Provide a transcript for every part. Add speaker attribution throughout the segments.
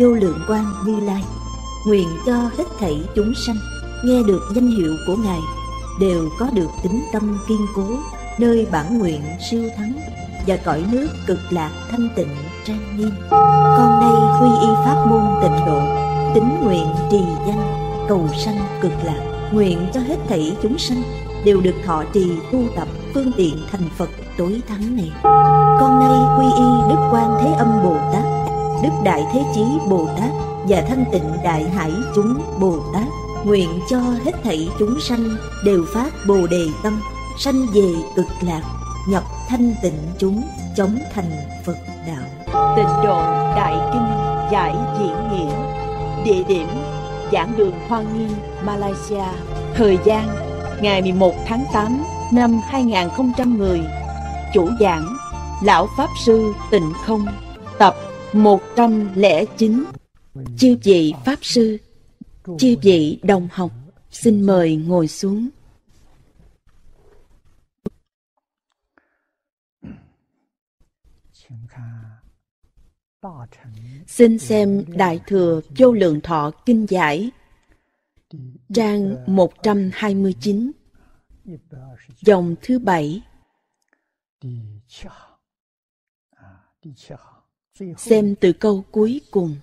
Speaker 1: vô lượng quan như lai nguyện cho hết thảy chúng sanh nghe được danh hiệu của ngài đều có được tính tâm kiên cố nơi bản nguyện siêu thắng và cõi nước cực lạc thanh tịnh trang nghiêm con nay quy y pháp môn tịnh độ tính nguyện trì danh cầu sanh cực lạc nguyện cho hết thảy chúng sanh đều được thọ trì tu tập phương tiện thành phật tối thắng này con nay quy y đức quan thế âm bồ tát đức đại thế chí bồ tát và thanh tịnh đại hải chúng bồ tát nguyện cho hết thảy chúng sanh đều phát bồ đề tâm sanh về cực lạc nhập thanh tịnh chúng chống thành phật đạo tịnh độ
Speaker 2: đại kinh giải diễn nghĩa địa điểm giảng đường hoa nghi malaysia thời gian ngày 11 tháng 8 năm 2010 chủ giảng lão pháp sư tịnh không tập 109 Chư vị Pháp Sư Chư vị đồng học Xin mời ngồi xuống Xin xem Đại Thừa Vô Lượng Thọ Kinh Giải Trang 129 Dòng thứ bảy xem từ câu cuối cùng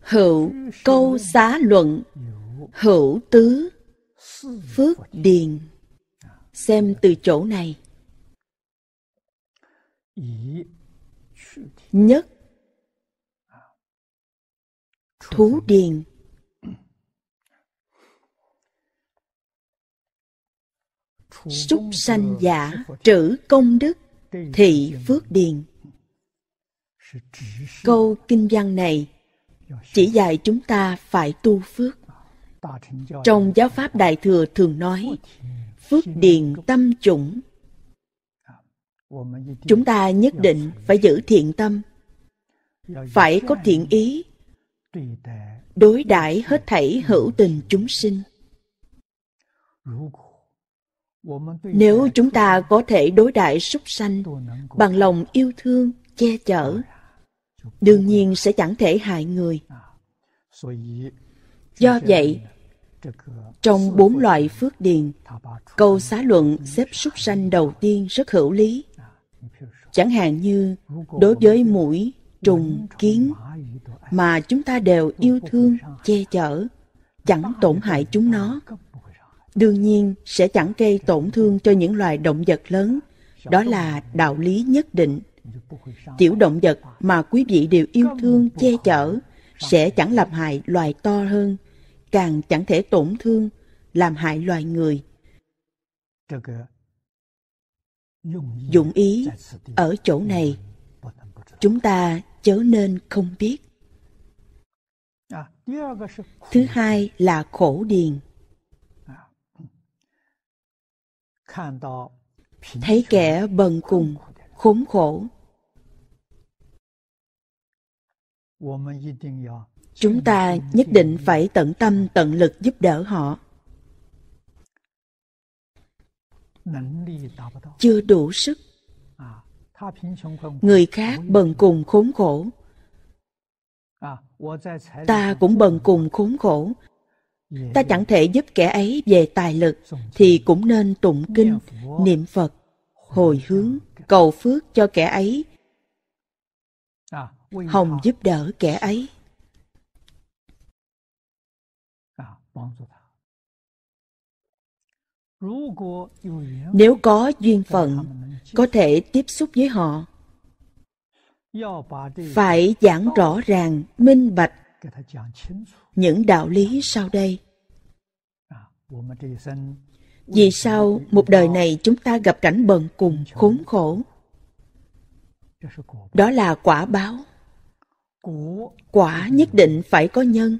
Speaker 2: hữu câu xá luận hữu tứ phước điền xem từ chỗ này
Speaker 3: nhất thú điền
Speaker 2: súc sanh giả trữ công đức thị phước điền câu kinh văn này chỉ dạy chúng ta phải tu phước trong giáo pháp đại thừa thường nói phước điền tâm chủng chúng ta nhất định phải giữ thiện tâm phải có thiện ý đối đãi hết thảy hữu tình chúng sinh nếu chúng ta có thể đối đại súc sanh bằng lòng yêu thương che chở đương nhiên sẽ chẳng thể hại người do vậy trong bốn loại phước điền câu xá luận xếp súc sanh đầu tiên rất hữu lý chẳng hạn như đối với mũi trùng kiến mà chúng ta đều yêu thương che chở chẳng tổn hại chúng nó đương nhiên sẽ chẳng gây tổn thương cho những loài động vật lớn. Đó là đạo lý nhất định. Tiểu động vật mà quý vị đều yêu thương, che chở, sẽ chẳng làm hại loài to hơn, càng chẳng thể tổn thương, làm hại loài người. Dụng ý ở chỗ này, chúng ta chớ nên không biết. Thứ hai là khổ điền thấy kẻ bần cùng khốn khổ chúng ta nhất định phải tận tâm tận lực giúp đỡ họ chưa đủ sức người khác bần cùng khốn khổ ta cũng bần cùng khốn khổ Dạ, ta dạ. chẳng thể giúp kẻ ấy về tài lực thì cũng nên tụng kinh niệm phật hồi hướng cầu phước cho kẻ ấy à, hồng giúp đỡ kẻ ấy à, nếu có duyên phận có thể tiếp xúc với họ
Speaker 4: phải giảng rõ
Speaker 2: ràng minh bạch những đạo lý sau đây vì sao một đời này chúng ta gặp cảnh bần cùng khốn khổ đó là quả báo quả nhất định phải có nhân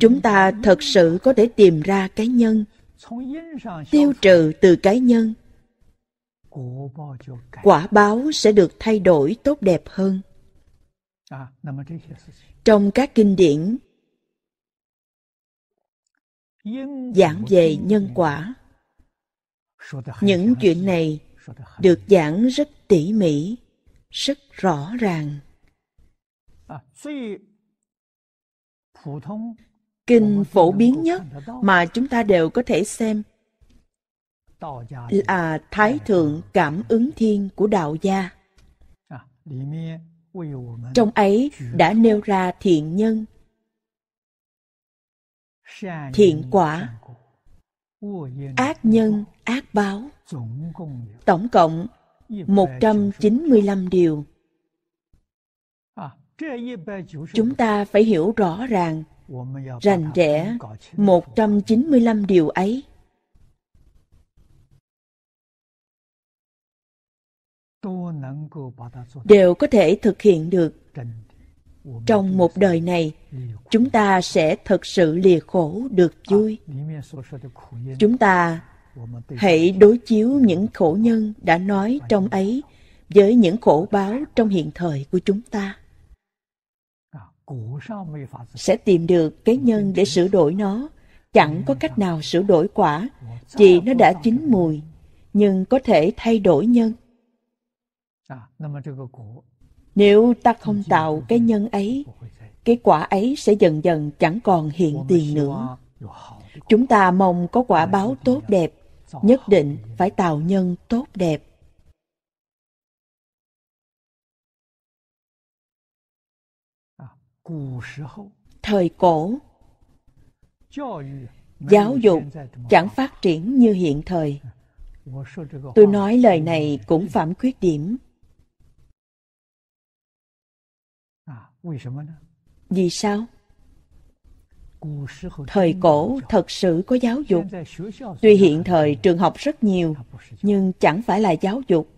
Speaker 4: chúng ta thật
Speaker 2: sự có thể tìm ra cái nhân tiêu trừ từ cái nhân quả báo sẽ được thay đổi tốt đẹp hơn à, trong các kinh điển giảng về nhân quả những chuyện này được giảng rất tỉ mỉ rất rõ ràng à, kinh phổ biến nhất mà chúng ta đều có thể xem là Thái Thượng Cảm ứng Thiên của Đạo Gia. À, Trong ấy đã nêu ra thiện nhân, thiện quả, ác nhân, ác báo, tổng cộng 195 điều. À,
Speaker 4: Chúng ta phải hiểu rõ ràng, rành
Speaker 2: rẽ 195 điều ấy đều có thể thực hiện được trong một đời này chúng ta sẽ thật sự lìa khổ được à, vui
Speaker 4: chúng ta
Speaker 2: hãy đối chiếu những khổ nhân đã nói trong ấy với những khổ báo trong hiện thời của chúng ta à, sẽ tìm được cái nhân để sửa đổi nó chẳng có cách nào sửa đổi quả vì nó đã chín mùi nhưng có thể thay đổi nhân Dạ, Nếu ta không tạo cái nhân ấy, cái quả ấy sẽ dần dần chẳng còn hiện tiền nữa. Chúng ta mong có quả báo tốt đẹp, nhất định phải tạo nhân tốt đẹp. À, thời cổ
Speaker 4: Giáo dục chẳng
Speaker 2: phát triển như hiện thời. Tôi nói lời này cũng phạm khuyết điểm Vì sao? Thời cổ thật sự có giáo dục. Tuy hiện thời trường học rất nhiều, nhưng chẳng phải là giáo dục.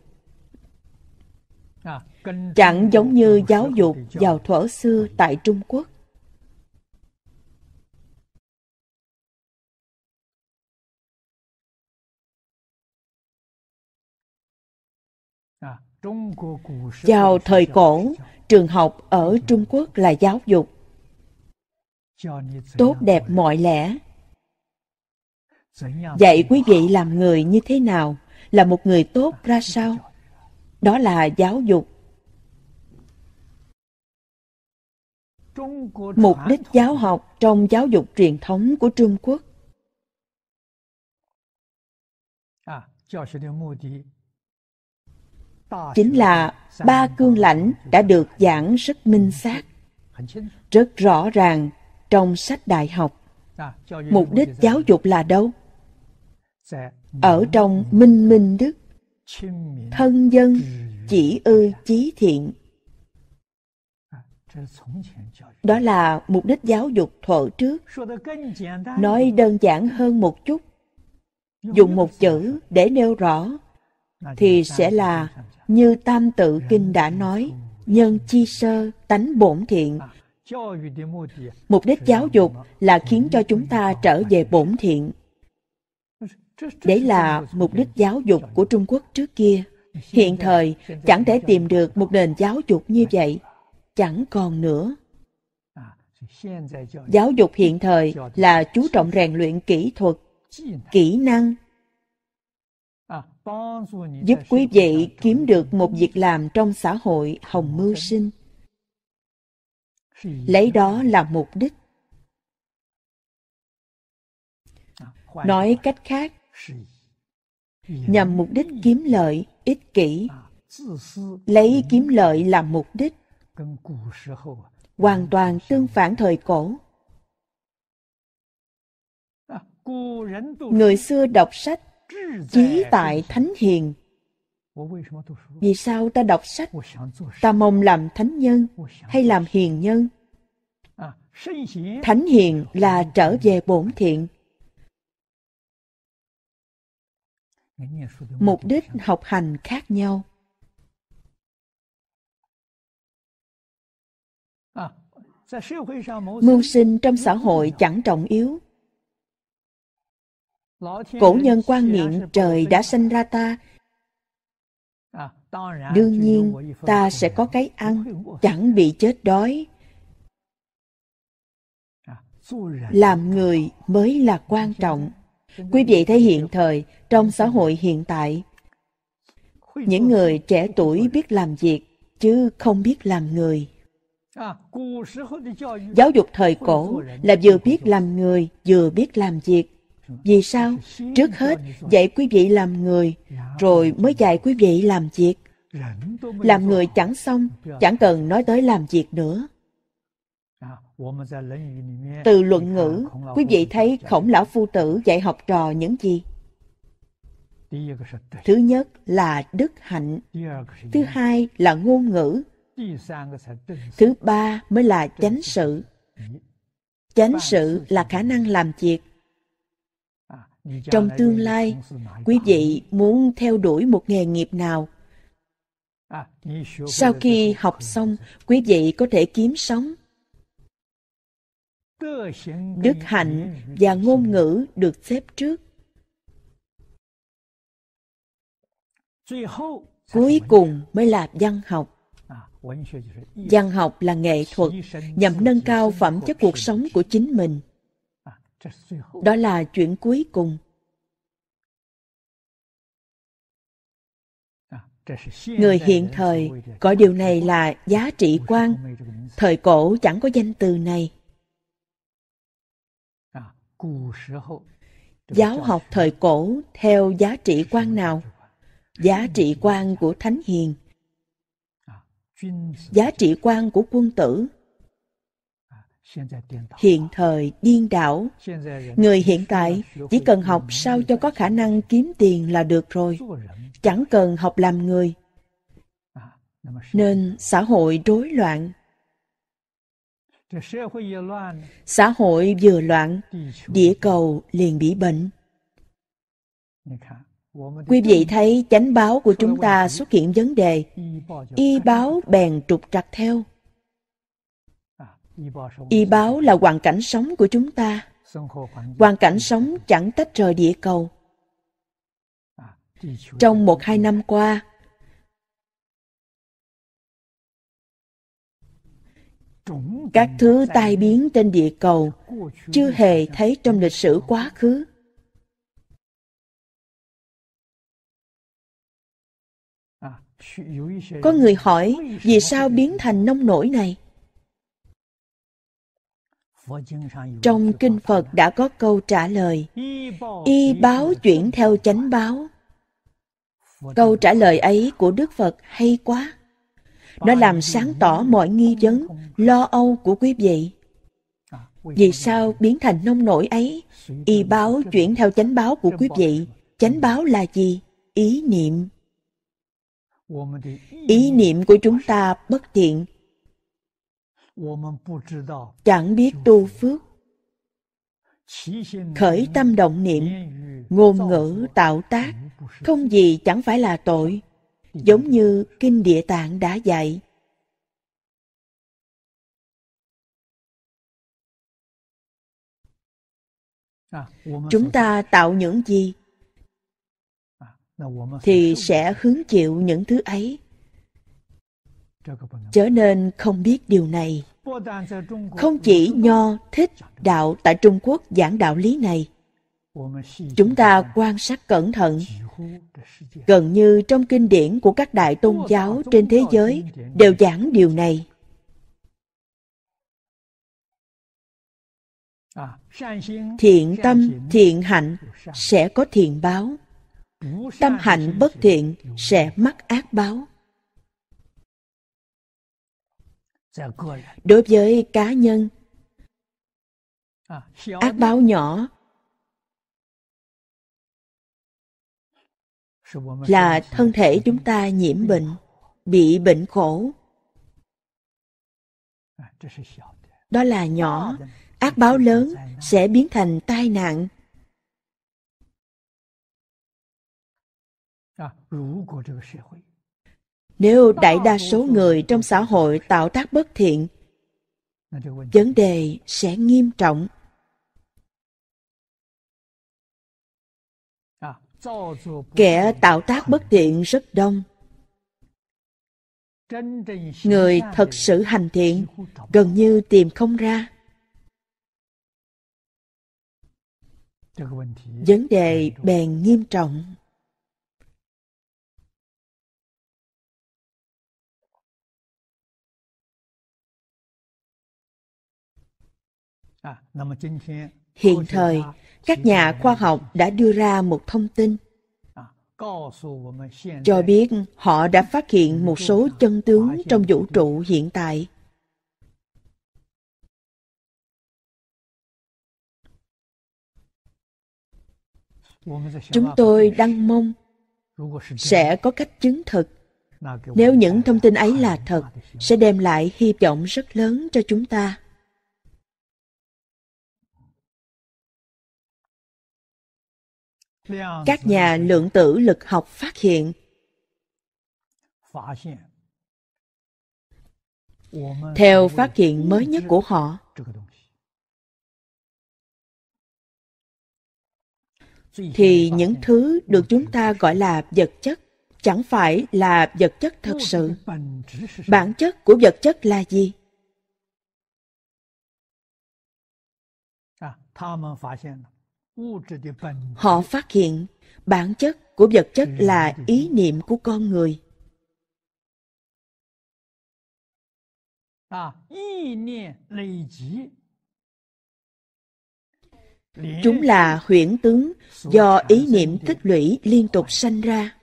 Speaker 2: Chẳng giống như giáo dục vào thuở xưa tại Trung Quốc. Vào thời cổ, trường học ở Trung Quốc là giáo dục. Tốt đẹp mọi lẽ. Dạy quý vị làm người như thế nào, là một người tốt ra sao? Đó là giáo dục. Mục đích giáo học trong giáo dục truyền thống của Trung Quốc
Speaker 4: chính là ba
Speaker 2: cương lãnh đã được giảng rất minh xác rất rõ ràng trong sách đại học mục đích giáo dục là đâu ở trong minh minh đức thân dân chỉ ư chí thiện đó là mục đích giáo dục thuở trước nói đơn giản hơn một chút dùng một chữ để nêu rõ thì sẽ là như Tam Tự Kinh đã nói, nhân chi sơ, tánh bổn thiện. À, mục đích giáo dục là khiến cho chúng ta trở về bổn thiện.
Speaker 4: Đấy là
Speaker 2: mục đích giáo dục của Trung Quốc trước kia. Hiện thời, chẳng thể tìm được một nền giáo dục như vậy. Chẳng còn nữa.
Speaker 4: À, giáo dục hiện thời là chú trọng
Speaker 2: rèn luyện kỹ thuật, kỹ năng giúp quý vị kiếm được một việc làm trong xã hội hồng mưu sinh lấy đó là mục đích nói cách khác nhằm mục đích kiếm lợi ích kỷ lấy kiếm lợi làm mục đích hoàn toàn tương phản thời cổ người xưa đọc sách
Speaker 4: chí tại
Speaker 2: thánh hiền vì sao ta đọc sách ta mong làm thánh nhân hay làm hiền nhân
Speaker 4: thánh hiền
Speaker 2: là trở về bổn thiện mục đích học hành khác nhau mưu sinh trong xã hội chẳng trọng yếu
Speaker 4: Cổ nhân quan niệm
Speaker 2: trời đã sinh ra ta.
Speaker 4: À, đương nhiên, ta sẽ có cái ăn,
Speaker 2: chẳng bị chết đói.
Speaker 4: À, làm
Speaker 2: người mới là quan trọng. Quý vị thấy hiện thời, trong xã hội hiện tại, những người trẻ tuổi biết làm việc, chứ không biết làm người.
Speaker 4: À, Giáo dục thời cổ là vừa
Speaker 2: biết làm người, vừa biết làm việc. Vì sao? Trước hết dạy quý vị làm người, rồi mới dạy quý vị làm việc. Làm người chẳng xong, chẳng cần nói tới làm việc nữa.
Speaker 4: Từ luận ngữ, quý vị
Speaker 2: thấy khổng lão phu tử dạy học trò những gì? Thứ nhất là đức hạnh, thứ hai là ngôn ngữ, thứ ba mới là chánh sự. Chánh sự là khả năng làm việc,
Speaker 4: trong tương lai quý
Speaker 2: vị muốn theo đuổi một nghề nghiệp nào sau khi học xong quý vị có thể kiếm sống đức hạnh và ngôn ngữ được xếp trước cuối cùng mới là văn học văn học là nghệ thuật nhằm nâng cao phẩm chất cuộc sống của chính mình đó là chuyện cuối cùng
Speaker 4: người hiện
Speaker 2: thời gọi điều này là giá trị quan thời cổ chẳng có danh từ này giáo học thời cổ theo giá trị quan nào giá trị quan của thánh hiền giá trị quan của quân tử hiện thời điên đảo người hiện tại chỉ cần học sao cho có khả năng kiếm tiền là được rồi chẳng cần học làm người nên xã hội rối loạn xã hội vừa loạn địa cầu liền bị bệnh quý vị thấy chánh báo của chúng ta xuất hiện vấn đề y báo bèn trục trặc theo y báo là hoàn cảnh sống của chúng ta hoàn cảnh sống chẳng tách rời địa cầu trong một hai năm qua các thứ tai biến trên địa cầu chưa hề thấy trong lịch sử quá khứ
Speaker 4: có người hỏi
Speaker 2: vì sao biến thành nông nổi này trong Kinh Phật đã có câu trả lời,
Speaker 4: y báo chuyển theo
Speaker 2: chánh báo. Câu trả lời ấy của Đức Phật hay quá. Nó làm sáng tỏ mọi nghi vấn, lo âu của quý vị. Vì sao biến thành nông nổi ấy? Y báo chuyển theo chánh báo của quý vị. Chánh báo là gì? Ý niệm. Ý niệm của chúng ta bất thiện, chẳng biết tu phước khởi tâm động niệm ngôn ngữ tạo tác không gì chẳng phải là tội giống như kinh địa tạng đã dạy
Speaker 4: à, chúng
Speaker 2: ta tạo những gì à, thì sẽ hứng chịu những thứ ấy trở nên không biết điều này
Speaker 4: không chỉ nho
Speaker 2: thích đạo tại trung quốc giảng đạo lý này chúng ta quan sát cẩn thận gần như trong kinh điển của các đại tôn giáo trên thế giới đều giảng điều này thiện tâm thiện hạnh sẽ có thiện báo tâm hạnh bất thiện sẽ mắc ác báo Dạ, đối với cá nhân
Speaker 4: à, ác báo
Speaker 3: nhỏ
Speaker 2: là thân thể chúng ta nhiễm bệnh bị bệnh khổ à, đó là nhỏ ác báo lớn sẽ biến thành tai nạn à, nếu đại đa số người trong xã hội tạo tác bất thiện vấn đề sẽ nghiêm trọng
Speaker 3: kẻ tạo tác
Speaker 2: bất thiện rất đông
Speaker 4: người thật sự
Speaker 2: hành thiện gần như tìm không ra vấn đề bèn nghiêm trọng
Speaker 4: À,
Speaker 3: hiện
Speaker 2: thời, các nhà khoa học đã đưa ra một thông tin
Speaker 4: à, cho biết
Speaker 2: họ đã phát hiện một số chân tướng trong vũ trụ hiện tại.
Speaker 4: Chúng tôi
Speaker 2: đang mong sẽ có cách chứng thực. Nếu những thông tin ấy là thật, sẽ đem lại hy vọng rất lớn cho chúng ta.
Speaker 4: các nhà
Speaker 3: lượng tử lực học phát hiện
Speaker 4: theo phát hiện mới nhất của họ
Speaker 2: thì những thứ được chúng ta gọi là vật chất chẳng phải là vật chất thật sự bản chất của vật chất là gì họ phát hiện bản chất của vật chất là ý niệm của con người à, chúng là huyễn tướng do ý niệm tích lũy liên tục sanh ra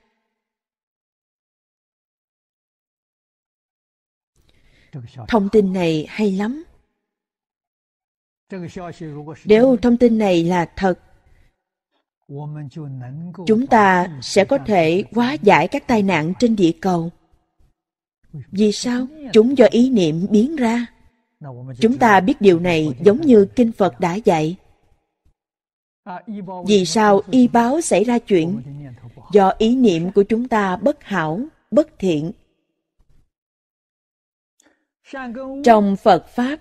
Speaker 2: thông tin này hay lắm nếu thông tin này là thật,
Speaker 4: chúng ta
Speaker 2: sẽ có thể hóa giải các tai nạn trên địa cầu. Vì sao? Chúng do ý niệm biến ra. Chúng ta biết điều này giống như Kinh Phật đã dạy. Vì sao y báo xảy ra chuyện? Do ý niệm của chúng ta bất hảo, bất thiện. Trong Phật Pháp,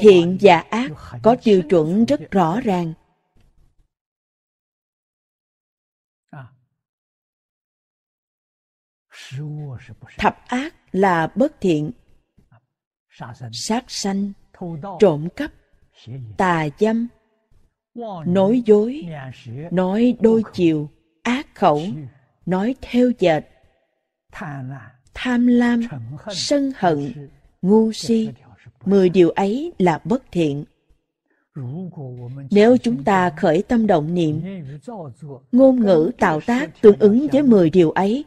Speaker 4: thiện và ác
Speaker 2: có tiêu chuẩn rất rõ ràng thập ác là bất thiện sát sanh trộm cắp tà dâm
Speaker 4: nói dối nói
Speaker 2: đôi chiều ác khẩu nói theo dệt tham lam sân hận ngu si mười điều ấy là bất thiện. Nếu chúng ta khởi tâm động niệm, ngôn ngữ tạo tác tương ứng với mười điều ấy,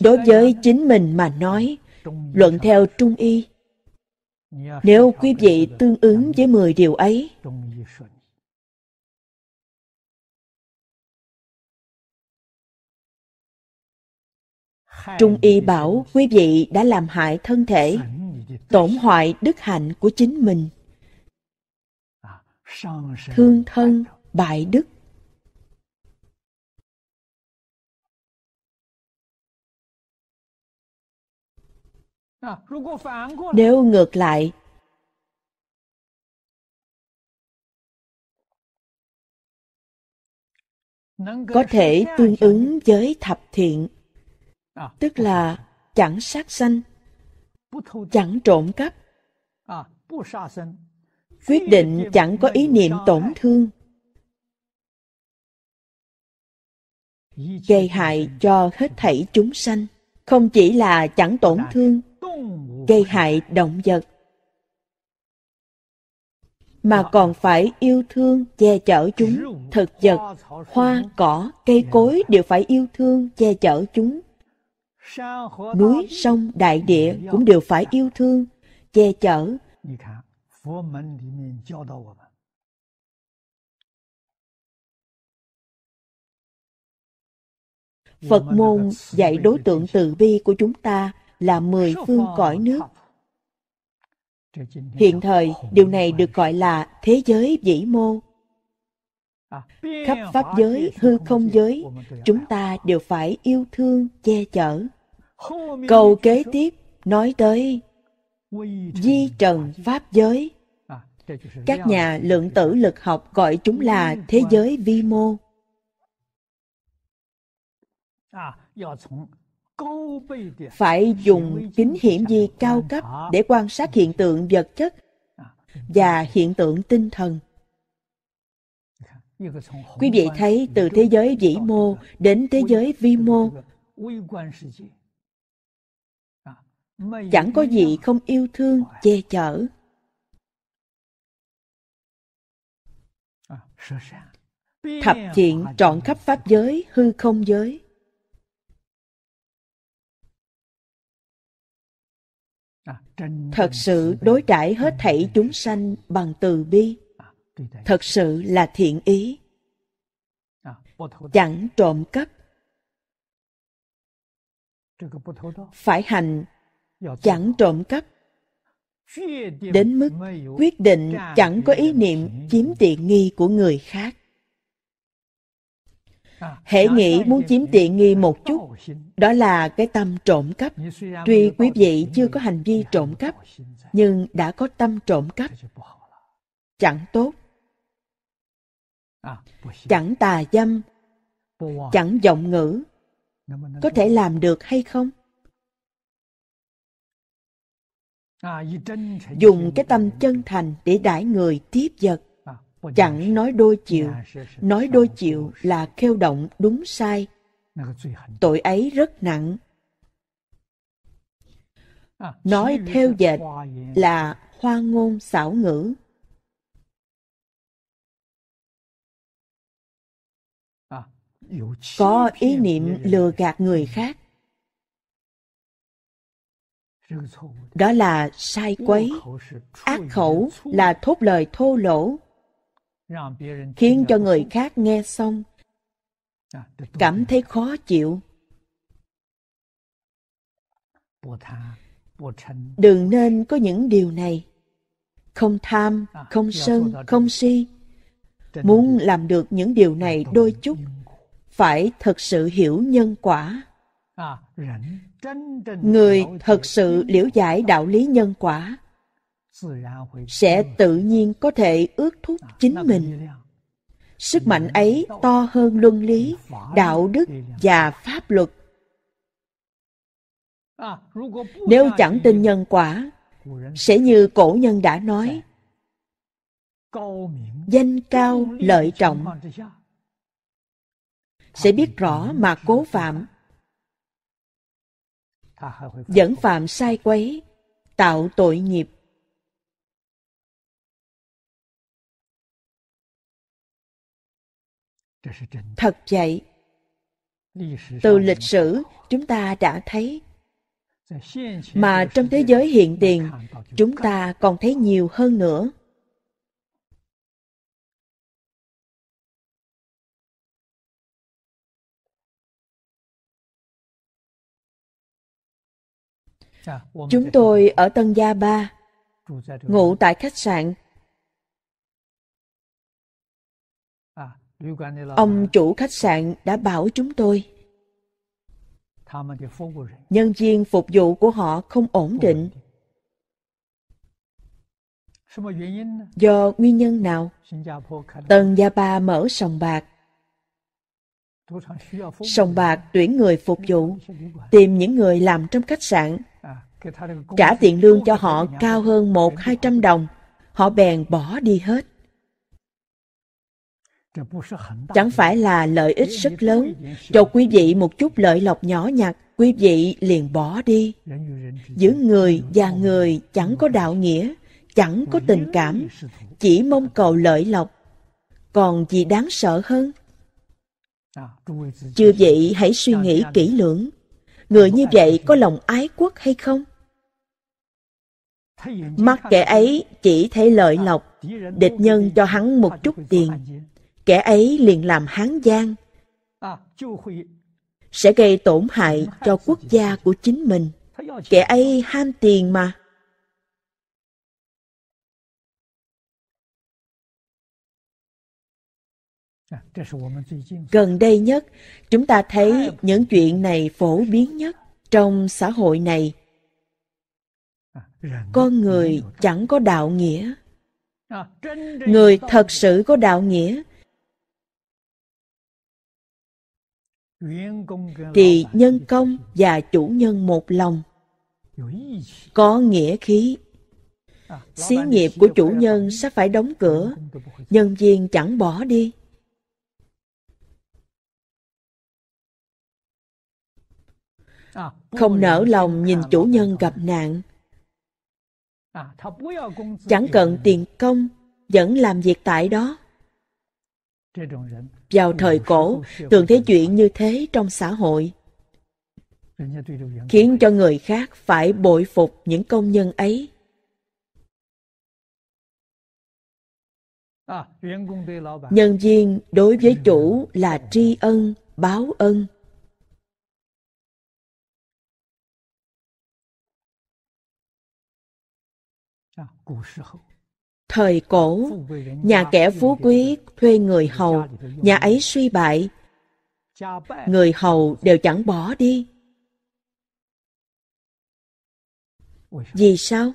Speaker 2: Đối với chính mình mà nói, luận theo Trung Y, nếu quý vị tương ứng với mười điều ấy, Trung y bảo quý vị đã làm hại thân thể, tổn hoại đức hạnh của chính mình. Thương thân, bại đức.
Speaker 3: Nếu ngược lại,
Speaker 4: có thể
Speaker 2: tương ứng với thập thiện À. tức là chẳng sát sanh, chẳng trộm cắp, à, quyết định chẳng có ý niệm tổn thương, gây hại cho hết thảy chúng sanh, không chỉ là chẳng tổn thương, gây hại động vật, mà còn phải yêu thương che chở chúng thực vật hoa cỏ cây dạ. cối đều phải yêu thương che chở chúng
Speaker 4: núi sông
Speaker 2: đại địa cũng đều phải yêu thương che chở Phật môn dạy đối tượng từ bi của chúng ta là mười phương cõi nước. Hiện thời, điều này được gọi là thế giới vĩ mô. Khắp pháp giới, hư không giới, chúng ta đều phải yêu thương, che chở câu kế tiếp nói tới di trần pháp giới các nhà lượng tử lực học gọi chúng là thế giới vi mô
Speaker 4: phải dùng
Speaker 2: kính hiển vi cao cấp để quan sát hiện tượng vật chất và hiện tượng tinh thần quý vị thấy từ thế giới vĩ mô đến thế giới vi mô chẳng có gì không yêu thương che chở
Speaker 4: à,
Speaker 3: thập thiện trọn khắp pháp giới hư không giới
Speaker 2: à, thật sự đối đãi hết thảy chúng sanh bằng từ bi à, thật sự là thiện ý chẳng trộm cắp phải hành chẳng trộm cắp
Speaker 4: đến mức quyết định chẳng
Speaker 2: có ý niệm chiếm tiện nghi của người khác hễ nghĩ muốn chiếm tiện nghi một chút đó là cái tâm trộm cắp tuy quý vị chưa có hành vi trộm cắp nhưng đã có tâm trộm cắp chẳng tốt chẳng tà dâm chẳng giọng ngữ có thể làm được hay không dùng cái tâm chân thành để đãi người tiếp vật à, chẳng nói đôi chiều nói đôi chiều là kêu động đúng sai tội ấy rất nặng
Speaker 4: à, nói theo dệt là
Speaker 2: hoa ngôn xảo ngữ à, có ý niệm lừa gạt người khác đó là sai quấy ác khẩu là thốt lời thô lỗ khiến cho người khác nghe xong cảm thấy khó chịu đừng nên có những điều này không tham không sân không si muốn làm được những điều này đôi chút phải thật sự hiểu nhân quả
Speaker 4: À, người
Speaker 2: thật sự liễu giải đạo lý nhân quả sẽ tự nhiên có thể ước thúc à, chính mình sức mạnh ấy to hơn luân lý đạo đức và pháp luật
Speaker 4: à, nếu chẳng tin
Speaker 2: nhân quả sẽ như cổ nhân đã nói
Speaker 4: danh cao lợi trọng
Speaker 2: sẽ biết rõ mà cố phạm vẫn phạm sai quấy, tạo tội nghiệp. Thật vậy, từ lịch sử chúng ta đã thấy mà trong thế giới hiện tiền chúng ta còn thấy nhiều hơn nữa
Speaker 4: Dạ, chúng
Speaker 2: tôi ở Tân Gia Ba, ngủ tại khách sạn.
Speaker 4: À, Ông
Speaker 2: chủ khách sạn đã bảo chúng tôi. Nhân viên phục vụ của họ không ổn định. Do nguyên nhân nào, Tân Gia Ba mở sòng bạc. Sòng bạc tuyển người phục vụ, tìm những người làm trong khách sạn trả tiền lương cho họ cao hơn một hai trăm đồng họ bèn bỏ đi hết chẳng phải là lợi ích rất lớn cho quý vị một chút lợi lộc nhỏ nhặt quý vị liền bỏ đi giữa người và người chẳng có đạo nghĩa chẳng có tình cảm chỉ mong cầu lợi lộc còn gì đáng sợ hơn chưa vậy hãy suy nghĩ kỹ lưỡng người như vậy có lòng ái quốc hay không mắt kẻ ấy chỉ thấy lợi lộc địch nhân cho hắn một chút tiền kẻ ấy liền làm hán gian sẽ gây tổn hại cho quốc gia của chính mình kẻ ấy ham tiền mà gần đây nhất chúng ta thấy những chuyện này phổ biến nhất trong xã hội này con người chẳng có đạo nghĩa
Speaker 4: người thật
Speaker 2: sự có đạo nghĩa thì nhân công và chủ nhân một lòng có nghĩa khí xí nghiệp của chủ nhân sẽ phải đóng cửa nhân viên chẳng bỏ đi không nỡ lòng nhìn chủ nhân gặp nạn
Speaker 4: À, chẳng cần
Speaker 2: tiền công vẫn làm việc tại đó vào thời cổ thường thấy chuyện như thế trong xã hội khiến cho người khác phải bội phục những công nhân ấy
Speaker 4: à, nhân
Speaker 2: viên đối với chủ là tri
Speaker 3: ân báo ân
Speaker 2: Thời cổ, nhà kẻ phú quý thuê người hầu, nhà ấy suy bại. Người hầu đều chẳng bỏ đi. Vì sao?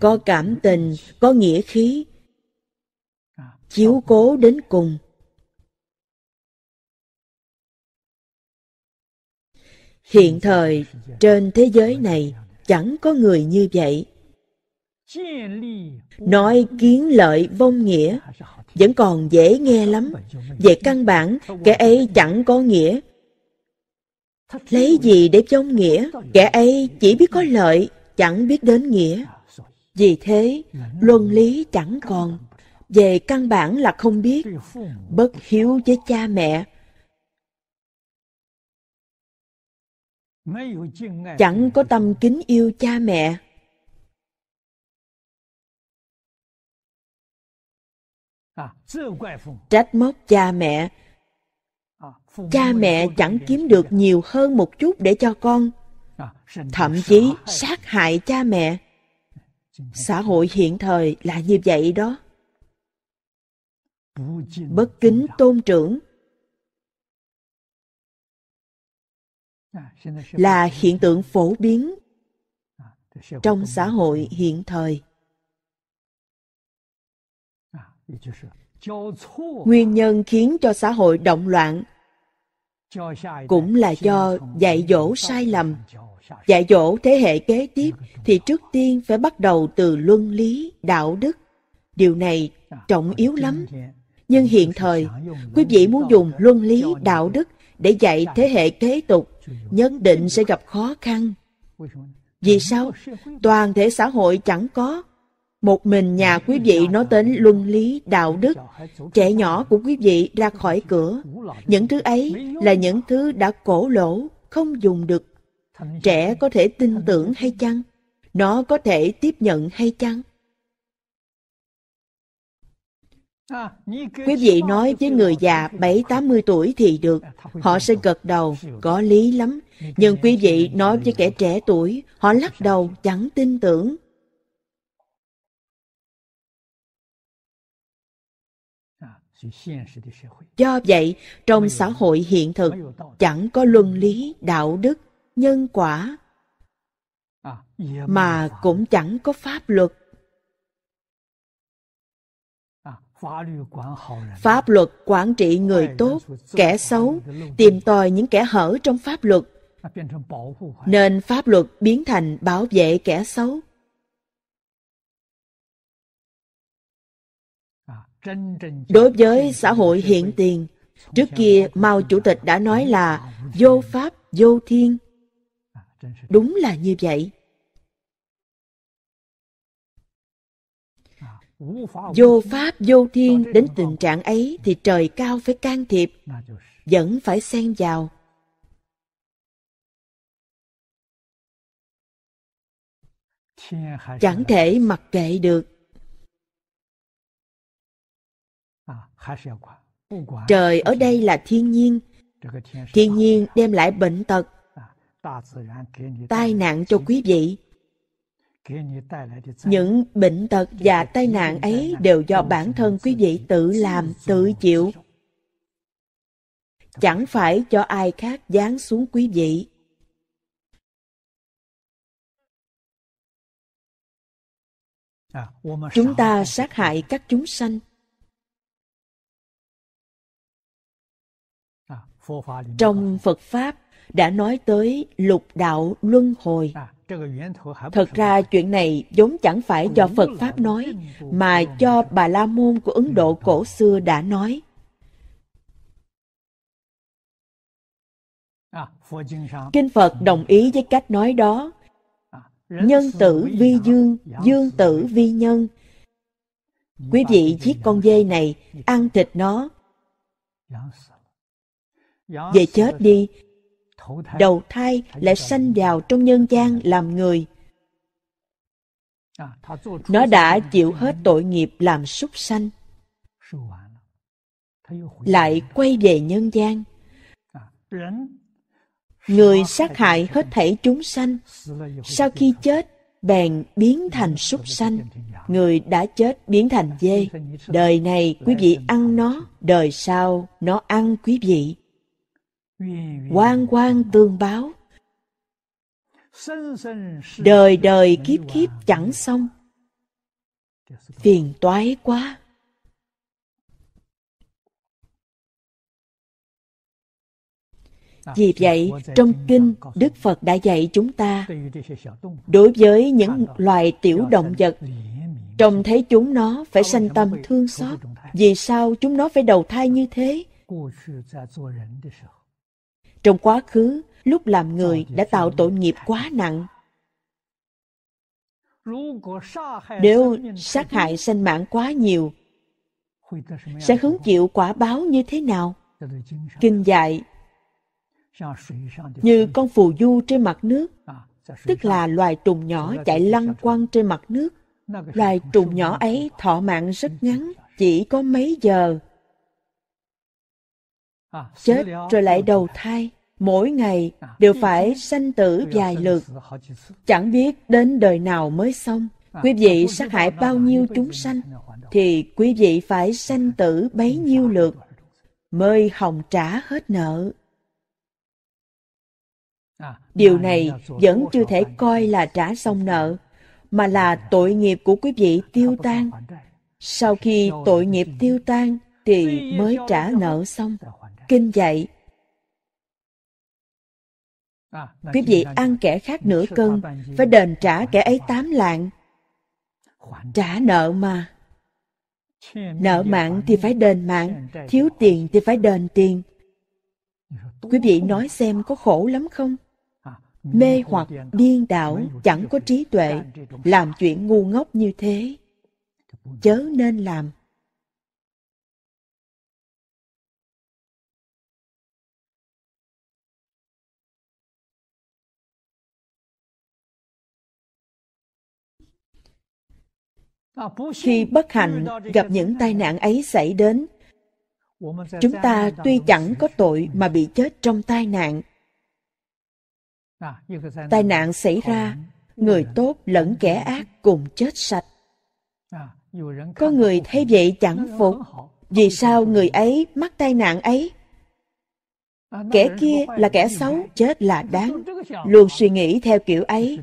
Speaker 2: Có cảm tình, có nghĩa khí, chiếu cố đến cùng.
Speaker 3: Hiện thời,
Speaker 2: trên thế giới này chẳng có người như vậy nói kiến lợi vong nghĩa vẫn còn dễ nghe lắm về căn bản kẻ ấy chẳng có nghĩa lấy gì để chống nghĩa kẻ ấy chỉ biết có lợi chẳng biết đến nghĩa vì thế luân lý chẳng còn về căn bản là không biết bất hiếu với cha mẹ
Speaker 3: chẳng có tâm kính yêu cha mẹ
Speaker 2: À, trách móc cha mẹ
Speaker 4: à, cha mẹ
Speaker 2: chẳng kiếm được nhiều hơn một chút để cho con à, thậm chí sát hại cha mẹ xã hội hiện thời là như vậy đó bất kính tôn trưởng là hiện tượng phổ biến trong xã hội hiện thời nguyên nhân khiến cho xã hội động loạn cũng là do dạy dỗ sai lầm dạy dỗ thế hệ kế tiếp thì trước tiên phải bắt đầu từ luân lý đạo đức điều này trọng yếu lắm nhưng hiện thời quý vị muốn dùng luân lý đạo đức để dạy thế hệ kế tục nhất định sẽ gặp khó khăn vì sao toàn thể xã hội chẳng có một mình nhà quý vị nói đến luân lý, đạo đức, trẻ nhỏ của quý vị ra khỏi cửa. Những thứ ấy là những thứ đã cổ lỗ, không dùng được. Trẻ có thể tin tưởng hay chăng? Nó có thể tiếp nhận hay chăng? Quý vị nói với người già bảy tám mươi tuổi thì được, họ sẽ gật đầu, có lý lắm. Nhưng quý vị nói với kẻ trẻ tuổi, họ lắc đầu, chẳng tin tưởng. Do vậy, trong xã hội hiện thực chẳng có luân lý, đạo đức, nhân quả
Speaker 4: à, mà
Speaker 2: cũng chẳng có pháp luật. À, pháp luật quản trị người tốt, kẻ xấu, tìm tòi những kẻ hở trong pháp luật. Nên pháp luật biến thành bảo vệ kẻ xấu, Đối với xã hội hiện tiền, trước kia Mao Chủ tịch đã nói là vô pháp, vô thiên. Đúng là như vậy. Vô pháp, vô thiên đến tình trạng ấy thì trời cao phải can thiệp, vẫn phải xen vào.
Speaker 5: Chẳng thể
Speaker 3: mặc kệ được
Speaker 2: trời ở đây là thiên nhiên thiên nhiên đem lại bệnh tật tai nạn cho quý vị những bệnh tật và tai nạn ấy đều do bản thân quý vị tự làm tự chịu chẳng phải cho ai khác giáng xuống quý vị chúng ta sát hại các chúng sanh trong Phật Pháp đã nói tới lục đạo luân hồi. À, Thật ra chuyện này vốn chẳng phải do Phật Pháp nói, mà cho Bà La Môn của Ấn Độ cổ xưa đã nói.
Speaker 4: À, Kinh
Speaker 2: Phật đồng ý với cách nói đó.
Speaker 4: À, nhân
Speaker 2: tử vi dương, dương tử vi nhân. Quý vị giết con dê này, dạ. ăn thịt nó, dạ,
Speaker 4: về chết đi đầu
Speaker 2: thai lại sanh vào trong nhân gian dạ. làm người
Speaker 4: à, nó
Speaker 2: đã chịu hết tội nghiệp làm súc sanh lại quay về nhân gian à, người sát hại hết thảy chúng sanh sau khi chết bèn biến thành súc sanh người đã chết biến thành dê đời này quý vị ăn nó đời sau nó ăn quý vị quan quan tương báo đời đời kiếp kiếp chẳng xong phiền toái quá
Speaker 5: vì vậy trong
Speaker 2: kinh đức phật đã dạy chúng ta đối với những loài tiểu động vật trông thấy chúng nó phải sanh tâm thương xót vì sao chúng nó phải đầu thai như thế trong quá khứ, lúc làm người đã tạo tội nghiệp quá nặng.
Speaker 4: Nếu sát hại
Speaker 2: sanh mạng quá nhiều, sẽ hứng chịu quả báo như thế nào? Kinh dạy như con phù du trên mặt nước, tức là loài trùng nhỏ chạy lăn quăng trên mặt nước. Loài trùng nhỏ ấy thọ mạng rất ngắn, chỉ có mấy giờ,
Speaker 4: À, chết rồi lại
Speaker 2: đầu thai mỗi ngày à. đều phải sanh tử vài lượt chẳng biết đến đời nào mới xong à, quý vị sát hại bao nhiêu chúng sanh thì quý vị phải sanh tử bấy nhiêu lượt mới hồng trả hết nợ
Speaker 5: điều này vẫn
Speaker 2: chưa thể coi là trả xong nợ mà là tội nghiệp của quý vị tiêu tan sau khi tội nghiệp tiêu tan thì mới trả nợ xong kinh dạy
Speaker 4: à, quý vị ăn kẻ khác nửa cân phải
Speaker 2: đền trả kẻ ấy tám lạng trả nợ mà nợ mạng thì phải đền mạng thiếu tiền thì phải đền tiền quý vị nói xem có khổ lắm không à, mê hoặc điên đảo chẳng có trí tuệ làm chuyện ngu ngốc như thế chớ nên làm
Speaker 4: khi bất hạnh gặp những
Speaker 2: tai nạn ấy xảy đến
Speaker 4: chúng ta tuy
Speaker 2: chẳng có tội mà bị chết trong tai nạn tai nạn xảy ra người tốt lẫn kẻ ác cùng chết sạch có người thấy vậy chẳng phục vì sao người ấy mắc tai nạn ấy
Speaker 4: À, kẻ kia
Speaker 2: là kẻ xấu chết là đáng luôn suy nghĩ theo kiểu ấy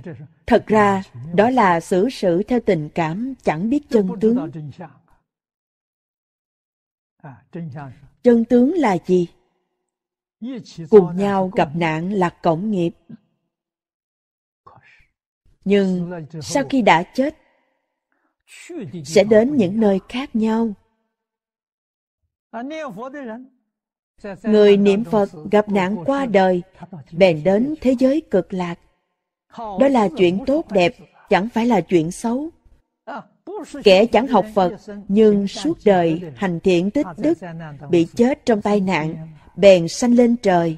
Speaker 2: thật ra đó là xử sự theo tình cảm chẳng biết chân tướng à, chân tướng là gì
Speaker 4: cùng nhau
Speaker 2: gặp nạn là cộng nghiệp nhưng sau khi đã chết sẽ đến những nơi khác nhau
Speaker 4: à, người niệm phật gặp nạn qua
Speaker 2: đời bèn đến thế giới cực lạc
Speaker 4: đó là chuyện tốt
Speaker 2: đẹp chẳng phải là chuyện xấu
Speaker 4: kẻ chẳng học phật
Speaker 2: nhưng suốt đời hành thiện tích đức bị chết trong tai nạn bèn sanh lên trời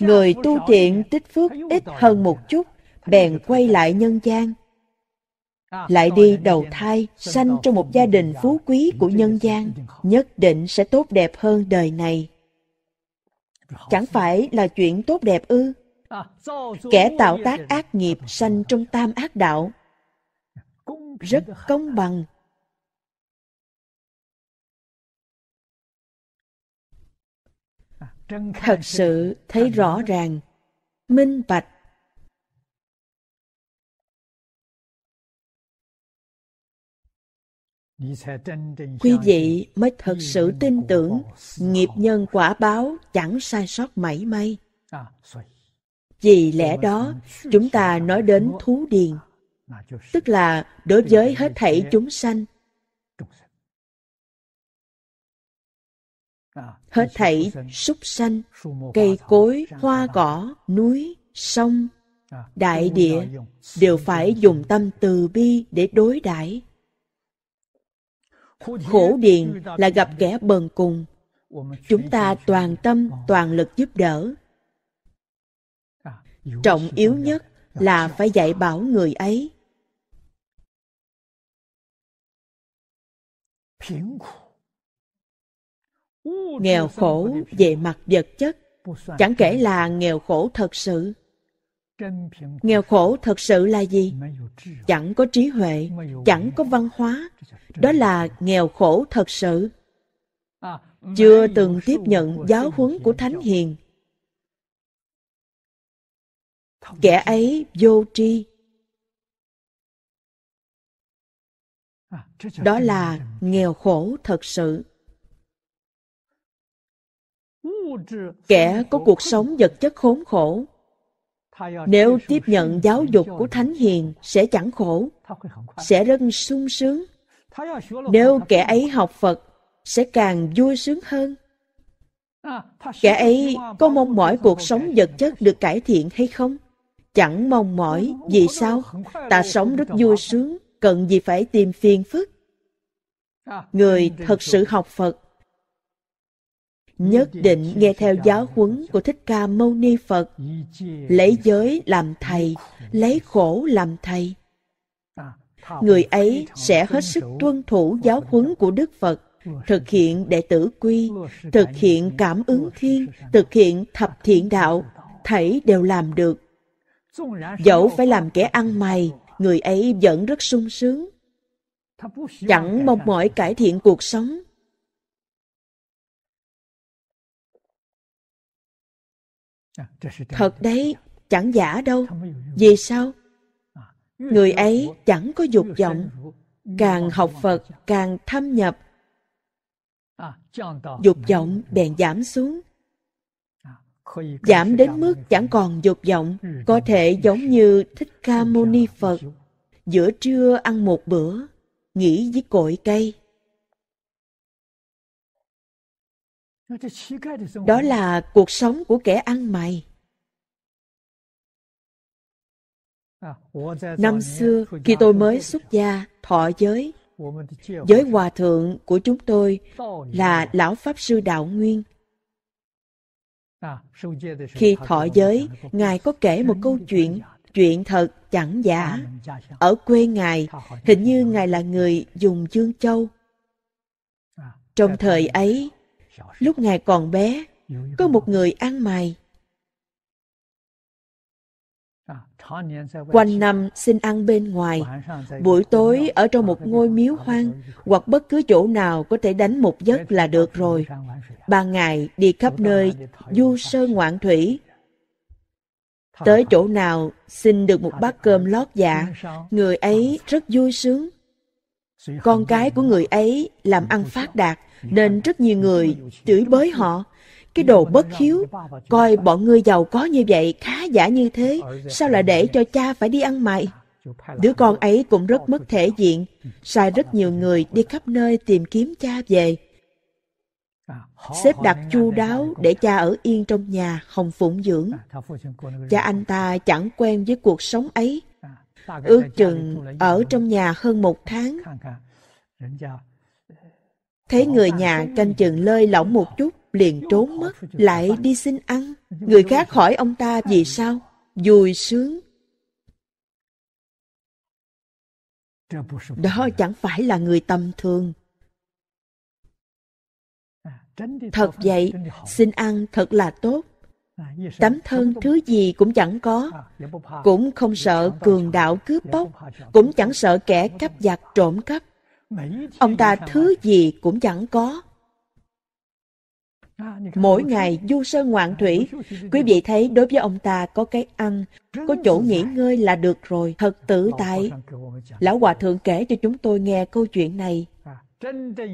Speaker 4: người tu thiện
Speaker 2: tích phước ít hơn một chút bèn quay lại nhân gian lại đi đầu thai sanh trong một gia đình phú quý của nhân gian nhất định sẽ tốt đẹp hơn đời này chẳng phải là chuyện tốt đẹp ư
Speaker 4: kẻ tạo tác ác
Speaker 2: nghiệp sanh trong tam ác đạo rất công bằng
Speaker 3: thật sự thấy rõ ràng minh bạch
Speaker 4: quý
Speaker 2: vị mới thật sự tin tưởng nghiệp nhân quả báo chẳng sai sót mảy may à, vì lẽ đó chúng ta nói đến thú điền à, tức là đối với hết à, thảy chúng sanh hết thảy súc sanh cây cối hoa cỏ núi sông đại địa đều phải dùng tâm từ bi để đối đãi
Speaker 4: khổ điền là gặp
Speaker 2: kẻ bần cùng chúng ta toàn tâm toàn lực giúp đỡ trọng yếu nhất là phải dạy bảo
Speaker 3: người ấy
Speaker 4: nghèo khổ
Speaker 2: về mặt vật chất chẳng kể là nghèo khổ thật sự nghèo khổ thật sự là gì chẳng có trí huệ chẳng có văn hóa đó là nghèo khổ thật sự à, chưa từng tiếp nhận giáo huấn của thánh hiền kẻ ấy vô tri
Speaker 3: à, đó là nghèo
Speaker 2: khổ thật sự kẻ có cuộc sống vật chất khốn khổ nếu tiếp nhận giáo dục của thánh hiền sẽ chẳng khổ sẽ rất sung sướng nếu kẻ ấy học phật sẽ càng vui sướng hơn kẻ ấy có mong mỏi cuộc sống vật chất được cải thiện hay không chẳng mong mỏi vì sao ta sống rất vui sướng cần gì phải tìm phiền phức à, người thật sự học phật nhất định nghe theo giáo huấn của Thích Ca Mâu Ni Phật, lấy giới làm thầy, lấy khổ làm thầy. Người ấy sẽ hết sức tuân thủ giáo huấn của Đức Phật, thực hiện đệ tử quy, thực hiện cảm ứng thiên, thực hiện thập thiện đạo, thảy đều làm được. Dẫu phải làm kẻ ăn mày, người ấy vẫn rất sung sướng. Chẳng mong mỏi cải thiện cuộc sống, thật đấy chẳng giả đâu vì sao
Speaker 4: à, người
Speaker 2: ấy chẳng có dục vọng càng học phật càng thâm nhập
Speaker 4: à, dục
Speaker 2: vọng bèn giảm xuống à, giảm đến mức chẳng còn dục vọng có thể giống như thích ca mâu ni phật giữa trưa ăn một bữa nghỉ với cội cây Đó là cuộc sống của kẻ ăn mày.
Speaker 4: À, Năm xưa, khi tôi
Speaker 2: mới xuất gia, thọ giới, giới hòa thượng của chúng tôi là Lão Pháp Sư Đạo Nguyên.
Speaker 4: À, khi thọ giới,
Speaker 2: Ngài có kể một câu chuyện, chuyện thật chẳng giả. Ở quê Ngài, hình như Ngài là người dùng Dương Châu. À, Trong thời ấy, Lúc Ngài còn bé, có một người ăn mày. Quanh năm xin ăn bên ngoài, buổi tối ở trong một ngôi miếu hoang hoặc bất cứ chỗ nào có thể đánh một giấc là được rồi. Ban ngày đi khắp nơi, du sơn ngoạn thủy. Tới chỗ nào xin được một bát cơm lót dạ, người ấy rất vui sướng. Con cái của người ấy làm ăn phát đạt, nên rất nhiều người chửi bới họ. Cái đồ bất hiếu, coi bọn ngươi giàu có như vậy, khá giả như thế, sao lại để cho cha phải đi ăn mày? Đứa con ấy cũng rất mất thể diện, sai rất nhiều người đi khắp nơi tìm kiếm cha về. Xếp đặt chu đáo để cha ở yên trong nhà, không phụng dưỡng. Cha anh ta chẳng quen với cuộc sống ấy.
Speaker 4: Ước chừng ở trong
Speaker 2: nhà hơn một tháng, Thấy người nhà canh chừng lơi lỏng một chút, liền trốn mất, lại đi xin ăn. Người khác hỏi ông ta vì sao? Vui sướng. Đó chẳng phải là người tầm thường. Thật vậy, xin ăn thật là tốt. Tấm thân thứ gì cũng chẳng có, cũng không sợ cường đạo cướp bóc, cũng chẳng sợ kẻ cắp giặc trộm cắp ông ta thứ gì cũng chẳng có
Speaker 4: mỗi ngày
Speaker 2: du sơn ngoạn thủy quý vị thấy đối với ông ta có cái ăn có chỗ nghỉ ngơi là được rồi thật tự tại lão hòa thượng kể cho chúng tôi nghe câu chuyện này à,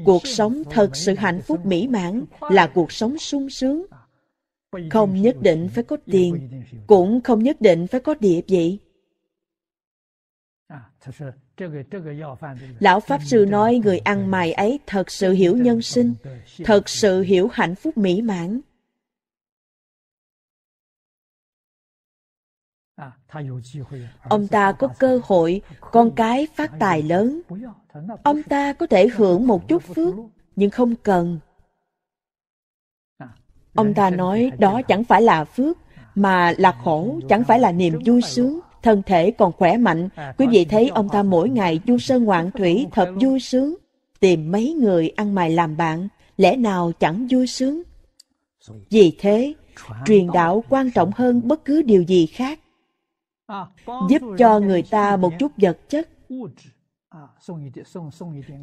Speaker 2: cuộc sống thật sự hạnh phúc mỹ mãn là cuộc sống sung sướng à, không nhất định phải có dạ, tiền cũng không nhất định phải có địa vị Lão Pháp Sư nói người ăn mày ấy thật sự hiểu nhân sinh, thật sự hiểu hạnh phúc mỹ mãn.
Speaker 4: À, Ông ta
Speaker 2: có cơ hội con cái phát tài lớn. Ông ta có thể hưởng một chút phước, nhưng không cần. À, Ông ta nói đó chẳng à, phải là phước, mà là khổ, chẳng phải là niềm vui sướng thân thể còn khỏe mạnh. À, Quý vị thấy ông ta mỗi ngày du sơn ngoạn thủy thật vui sướng. Tìm mấy người ăn mày làm bạn, lẽ nào chẳng vui sướng? Vì thế, truyền đạo quan trọng hơn bất cứ điều gì khác.
Speaker 4: À, Giúp cho người ta một
Speaker 2: chút vật chất,
Speaker 4: à,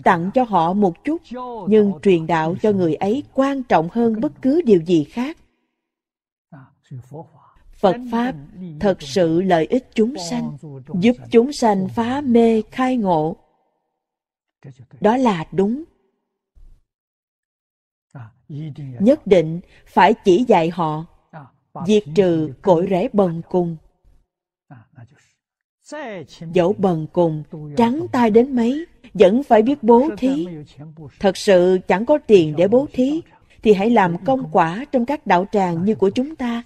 Speaker 4: tặng
Speaker 2: cho họ một chút, nhưng truyền đạo cho người ấy quan trọng hơn bất cứ điều gì khác. Phật Pháp thật sự lợi ích chúng sanh, giúp chúng sanh phá mê khai ngộ. Đó là đúng. Nhất định phải chỉ dạy họ
Speaker 4: diệt trừ
Speaker 2: cội rễ bần cùng. Dẫu bần cùng, trắng tay đến mấy, vẫn phải biết bố thí. Thật sự chẳng có tiền để bố thí, thì hãy làm công quả trong các đạo tràng như của chúng ta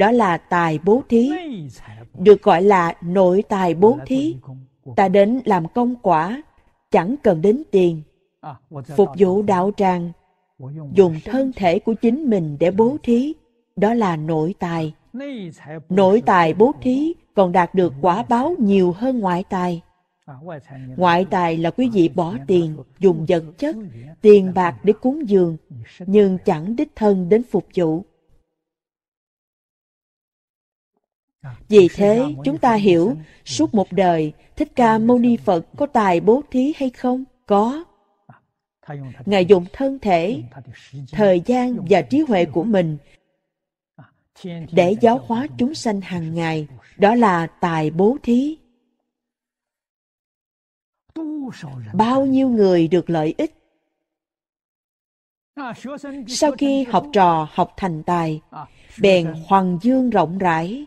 Speaker 2: đó là tài bố thí, được gọi là nội tài bố thí. Ta đến làm công quả, chẳng cần đến tiền. Phục vụ đạo tràng, dùng thân thể của chính mình để bố thí, đó là nội tài. Nội tài bố thí còn đạt được quả báo nhiều hơn ngoại tài. Ngoại tài là quý vị bỏ tiền, dùng vật chất, tiền bạc để cúng dường, nhưng chẳng đích thân đến phục vụ. Vì thế, chúng ta hiểu, suốt một đời, Thích Ca Mâu Ni Phật có tài bố thí hay không? Có. À, Ngài dùng thân thể, thời gian và trí huệ của mình à, để giáo hóa chúng sanh hàng ngày. Đó là tài bố thí. Bao nhiêu người được lợi ích
Speaker 4: à, sau khi học trò
Speaker 2: học thành tài bèn hoàng dương rộng rãi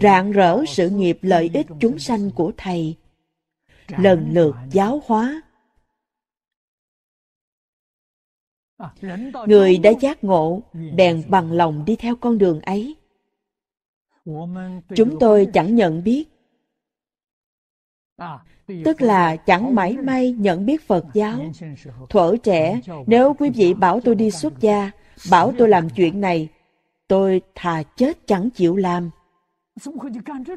Speaker 2: rạng rỡ sự nghiệp lợi ích chúng sanh của Thầy, lần lượt giáo hóa.
Speaker 4: Người đã giác
Speaker 2: ngộ, bèn bằng lòng đi theo con đường ấy. Chúng tôi chẳng nhận biết, tức là chẳng mãi may nhận biết Phật giáo. Thuở trẻ, nếu quý vị bảo tôi đi xuất gia, bảo tôi làm chuyện này, tôi thà chết chẳng chịu làm.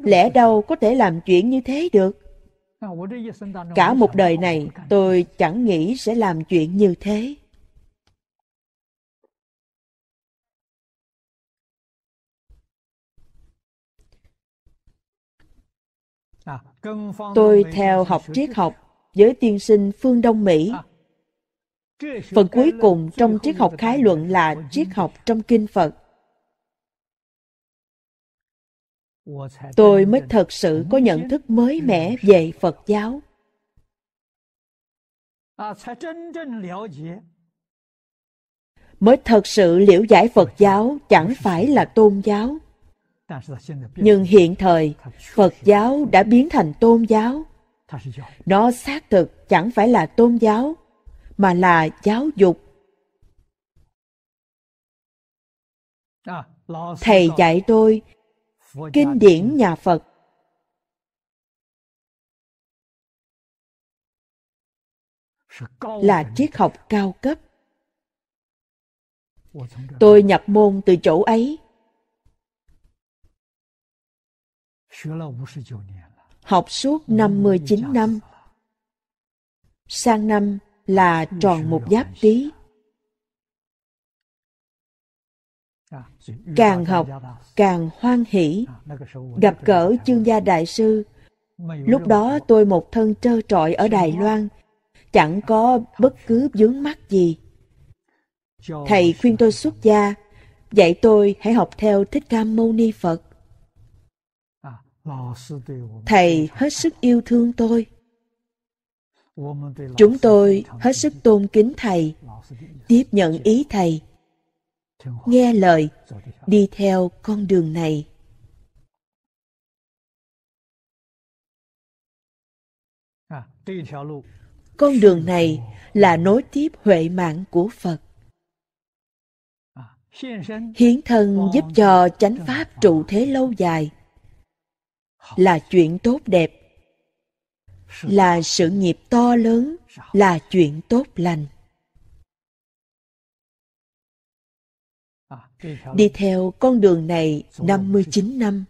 Speaker 2: Lẽ đâu có thể làm chuyện như thế được?
Speaker 4: À, Cả một đời này
Speaker 2: tôi chẳng nghĩ sẽ làm chuyện như thế. À,
Speaker 4: tôi theo học triết
Speaker 2: học với tiên sinh phương Đông Mỹ. À, Phần cuối cùng trong triết học khái luận là triết học trong kinh Phật. tôi mới thật sự có nhận thức mới mẻ về phật giáo mới thật sự liễu giải phật giáo chẳng phải là tôn giáo nhưng hiện thời phật giáo đã biến thành tôn giáo nó xác thực chẳng phải là tôn giáo mà là giáo dục
Speaker 4: thầy dạy
Speaker 3: tôi kinh điển nhà Phật. Là triết học cao cấp. Tôi nhập môn từ chỗ ấy.
Speaker 2: Học suốt 59 năm. Sang năm là tròn một giáp tí. càng học càng hoan hỷ gặp gỡ chương gia đại sư lúc đó tôi một thân trơ trọi ở đài loan chẳng có bất cứ vướng mắc gì thầy khuyên tôi xuất gia dạy tôi hãy học theo thích ca mâu ni phật thầy hết sức yêu thương tôi chúng tôi hết sức tôn kính thầy tiếp nhận ý thầy nghe lời, đi theo con đường này. Con đường này là nối tiếp huệ mạng của Phật. Hiến thân giúp cho chánh pháp trụ thế lâu dài là chuyện tốt đẹp, là sự nghiệp to lớn, là chuyện tốt lành.
Speaker 4: đi
Speaker 3: theo
Speaker 2: con đường này 59 năm.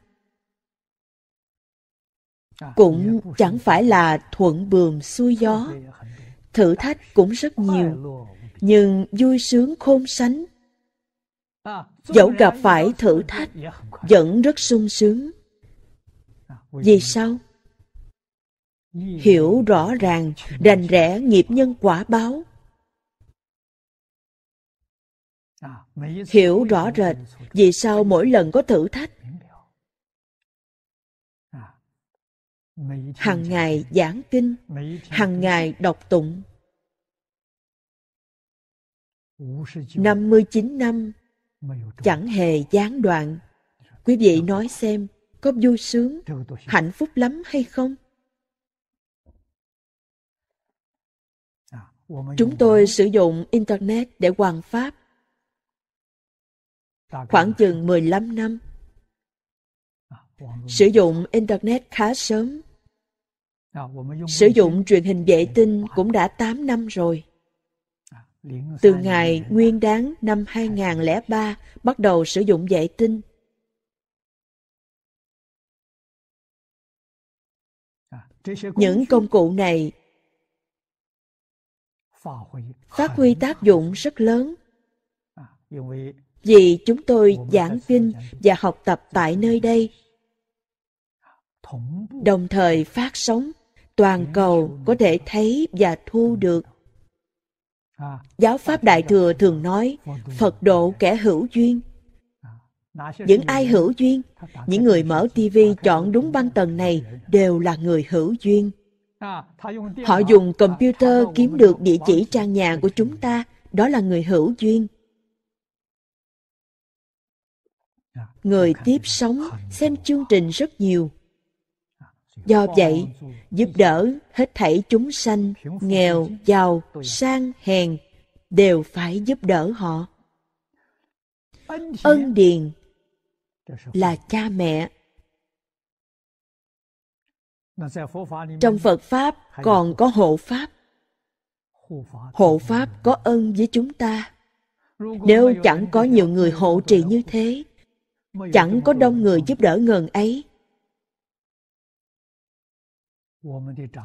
Speaker 2: À, cũng chẳng phải là thuận bường xuôi gió, thử thách cũng rất nhiều, nhưng vui sướng khôn sánh.
Speaker 4: À, Dẫu gặp
Speaker 2: phải thử thách, vẫn rất sung sướng. À, Vì sao? Hiểu rõ ràng, rành rẽ nghiệp nhân quả báo, hiểu rõ rệt vì sao mỗi lần có thử thách hàng ngày giảng kinh hàng ngày đọc tụng 59 năm chẳng hề gián đoạn quý vị nói xem có vui sướng hạnh phúc lắm hay không chúng tôi sử dụng internet để hoàn pháp khoảng chừng 15 năm. Sử dụng Internet khá sớm. Sử dụng truyền hình vệ tinh cũng đã 8 năm rồi. Từ ngày nguyên đáng năm 2003 bắt đầu sử dụng vệ tinh. Những công cụ này phát huy tác dụng rất lớn vì chúng tôi giảng kinh và học tập tại nơi đây đồng thời phát sóng toàn cầu có thể thấy và thu được giáo pháp đại thừa thường nói phật độ kẻ hữu duyên những ai hữu duyên những người mở tivi chọn đúng băng tần này đều là người hữu duyên
Speaker 4: họ dùng computer kiếm được địa chỉ
Speaker 2: trang nhà của chúng ta đó là người hữu duyên người tiếp sống xem chương trình rất nhiều do vậy giúp đỡ hết thảy chúng sanh nghèo giàu à. sang hèn đều phải giúp đỡ họ ân điền là cha mẹ
Speaker 4: trong phật pháp
Speaker 2: còn có hộ pháp hộ pháp có ân với chúng ta nếu chẳng có nhiều người hộ trì như thế chẳng có đông người giúp đỡ ngần ấy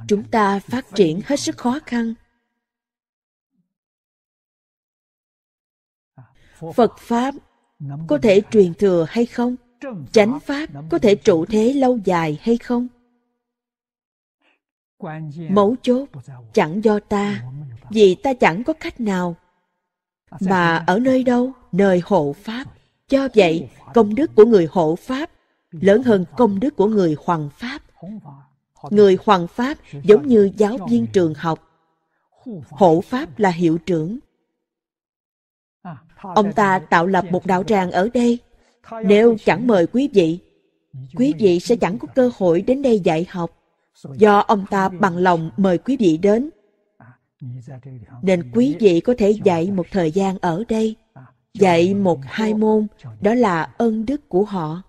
Speaker 2: chúng ta phát triển hết sức khó khăn phật pháp có thể truyền thừa hay không chánh pháp có thể trụ thế lâu dài hay không mấu chốt chẳng do ta vì ta chẳng có cách nào mà ở nơi đâu nơi hộ pháp Do vậy, công đức của người hộ Pháp lớn hơn công đức của người hoàng Pháp. Người hoàng Pháp giống như giáo viên trường học. Hộ Pháp là hiệu trưởng.
Speaker 4: Ông ta tạo lập một
Speaker 2: đạo tràng ở đây. Nếu chẳng mời quý vị, quý vị sẽ chẳng có cơ hội đến đây dạy học. Do ông ta bằng lòng mời quý vị đến, nên quý vị có thể dạy một thời gian ở đây dạy một hai môn đó là ân đức của họ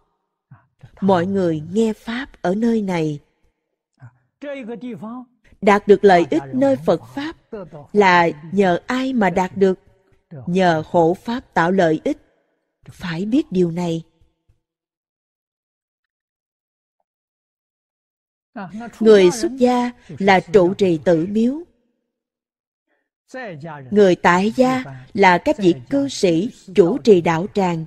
Speaker 2: mọi người nghe pháp ở nơi này đạt được lợi ích nơi phật pháp là nhờ ai mà đạt được nhờ hộ pháp tạo lợi ích phải biết điều này
Speaker 4: người xuất gia
Speaker 2: là trụ trì tử miếu Người tại gia là các vị cư sĩ chủ trì đạo tràng.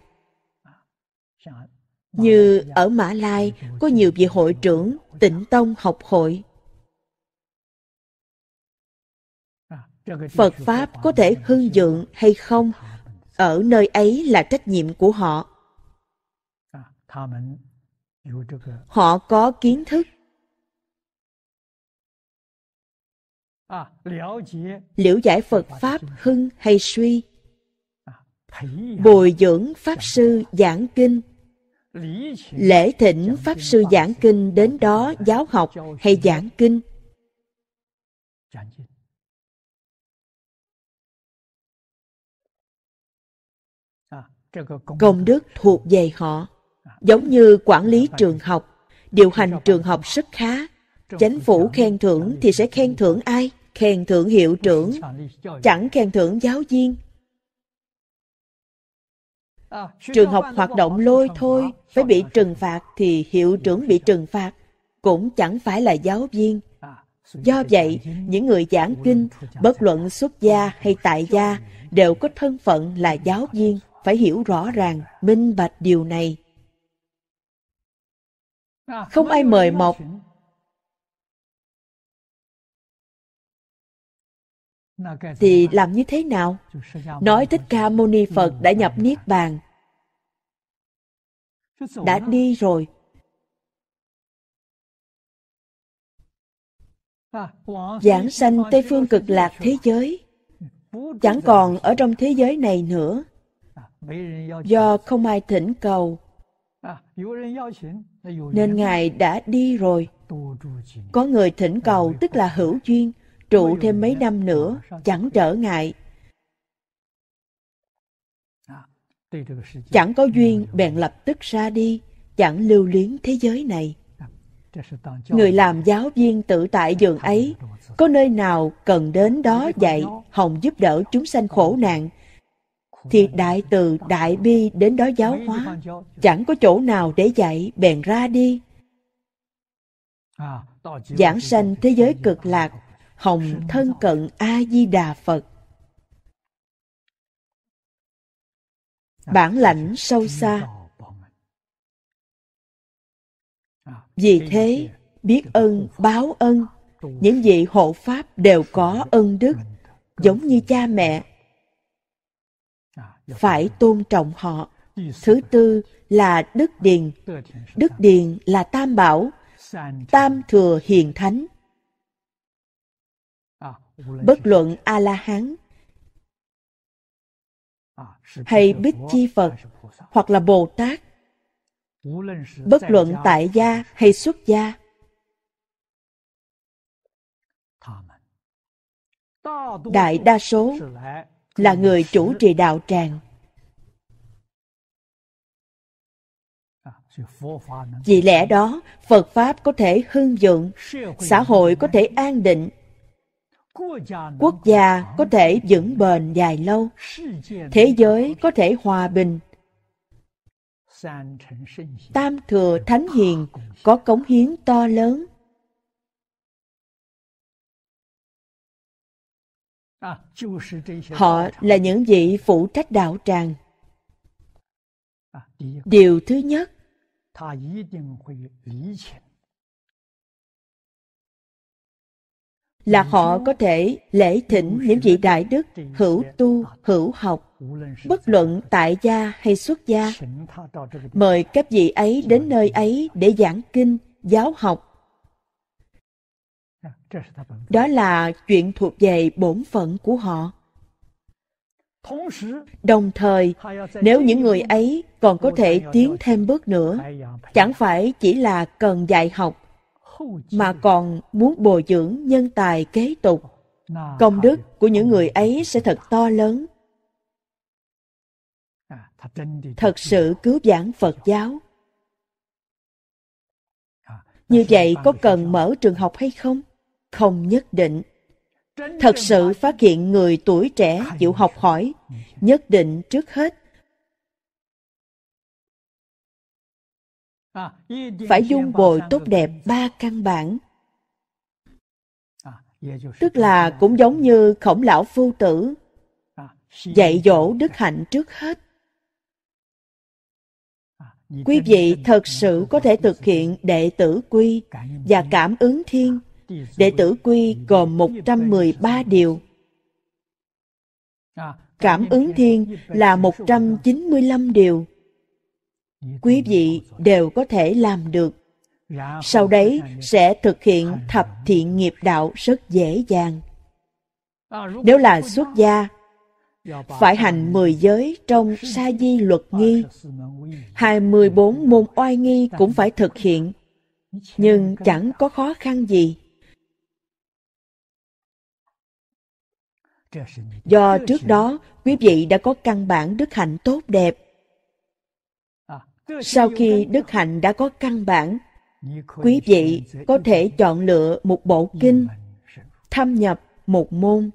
Speaker 2: Như ở Mã Lai có nhiều vị hội trưởng tịnh tông học hội. Phật Pháp có thể hưng dượng hay không, ở nơi ấy là trách nhiệm của họ. Họ có kiến thức À, liễu giải phật pháp hưng hay suy à, bồi dưỡng pháp sư giảng kinh lễ thỉnh pháp sư giảng kinh đến đó giáo học hay giảng kinh à, công đức thuộc về họ giống như quản lý trường học điều hành trường học rất khá chánh phủ khen thưởng thì sẽ khen thưởng ai khen thưởng hiệu trưởng, chẳng khen thưởng giáo viên.
Speaker 4: À, Trường học hoạt động
Speaker 2: lôi thôi, phải bị trừng phạt thì hiệu trưởng bị trừng phạt, cũng chẳng phải là giáo viên. À, Do vậy, những người giảng kinh, bất luận xuất gia hay tại gia, đều có thân phận là giáo viên, phải hiểu rõ ràng, minh bạch điều này. À, không ai mời mọc,
Speaker 3: thì làm như thế nào nói
Speaker 2: thích ca mâu ni phật đã nhập niết bàn đã đi rồi
Speaker 4: à, giảng sanh tây phương
Speaker 2: cực lạc thế giới
Speaker 4: chẳng còn ở
Speaker 2: trong thế giới này nữa
Speaker 4: à, do
Speaker 2: không ai thỉnh cầu
Speaker 4: à, nên ngài đã
Speaker 2: đi rồi có người thỉnh cầu tức là hữu duyên trụ thêm mấy năm nữa chẳng trở ngại chẳng có duyên bèn lập tức ra đi chẳng lưu luyến thế giới này người làm giáo viên tự tại giường ấy có nơi nào cần đến đó dạy hồng giúp đỡ chúng sanh khổ nạn thì đại từ đại bi đến đó giáo hóa chẳng có chỗ nào để dạy bèn ra đi giảng sanh thế giới cực lạc hồng thân cận a di đà phật bản lãnh sâu xa vì thế biết ơn báo ơn những vị hộ pháp đều có ân đức giống như cha mẹ phải tôn trọng họ thứ tư là đức điền đức điền là tam bảo tam thừa hiền thánh bất luận a la hán hay bích chi phật hoặc là bồ tát
Speaker 4: bất luận tại
Speaker 2: gia hay xuất gia đại đa số là người chủ trì đạo tràng vì lẽ đó phật pháp có thể hưng vượng xã hội có thể an định
Speaker 4: quốc gia
Speaker 2: có thể vững bền dài lâu thế giới có thể hòa bình tam thừa thánh hiền có cống hiến to lớn
Speaker 4: họ là
Speaker 2: những vị phụ trách đạo tràng điều thứ nhất là họ có thể lễ thỉnh những vị đại đức hữu tu hữu học bất luận tại gia hay xuất gia mời các vị ấy đến nơi ấy để giảng kinh giáo học đó là chuyện thuộc về bổn phận của họ đồng thời nếu những người ấy còn có thể tiến thêm bước nữa chẳng phải chỉ là cần dạy học mà còn muốn bồi dưỡng nhân tài kế tục công đức của những người ấy sẽ thật to lớn thật sự cứu giảng phật giáo như vậy có cần mở trường học hay không không nhất định thật sự phát hiện người tuổi trẻ chịu học hỏi nhất định trước hết
Speaker 4: À, phải dung bồi tốt
Speaker 2: đẹp ba căn bản
Speaker 4: à, tức
Speaker 2: là cũng giống như khổng lão phu tử à, dạy dỗ đức hạnh trước hết quý vị thật sự có thể thực hiện đệ tử quy và cảm ứng thiên đệ tử quy gồm 113 điều cảm ứng thiên là 195 điều quý vị đều có thể làm được sau đấy sẽ thực hiện thập thiện nghiệp đạo rất dễ dàng nếu là xuất gia phải hành mười giới trong sa di luật nghi hai mươi bốn môn oai nghi cũng phải thực hiện nhưng chẳng có khó khăn gì do trước đó quý vị đã có căn bản đức hạnh tốt đẹp sau khi đức hạnh đã có căn bản quý vị có thể chọn lựa một bộ kinh thâm nhập một môn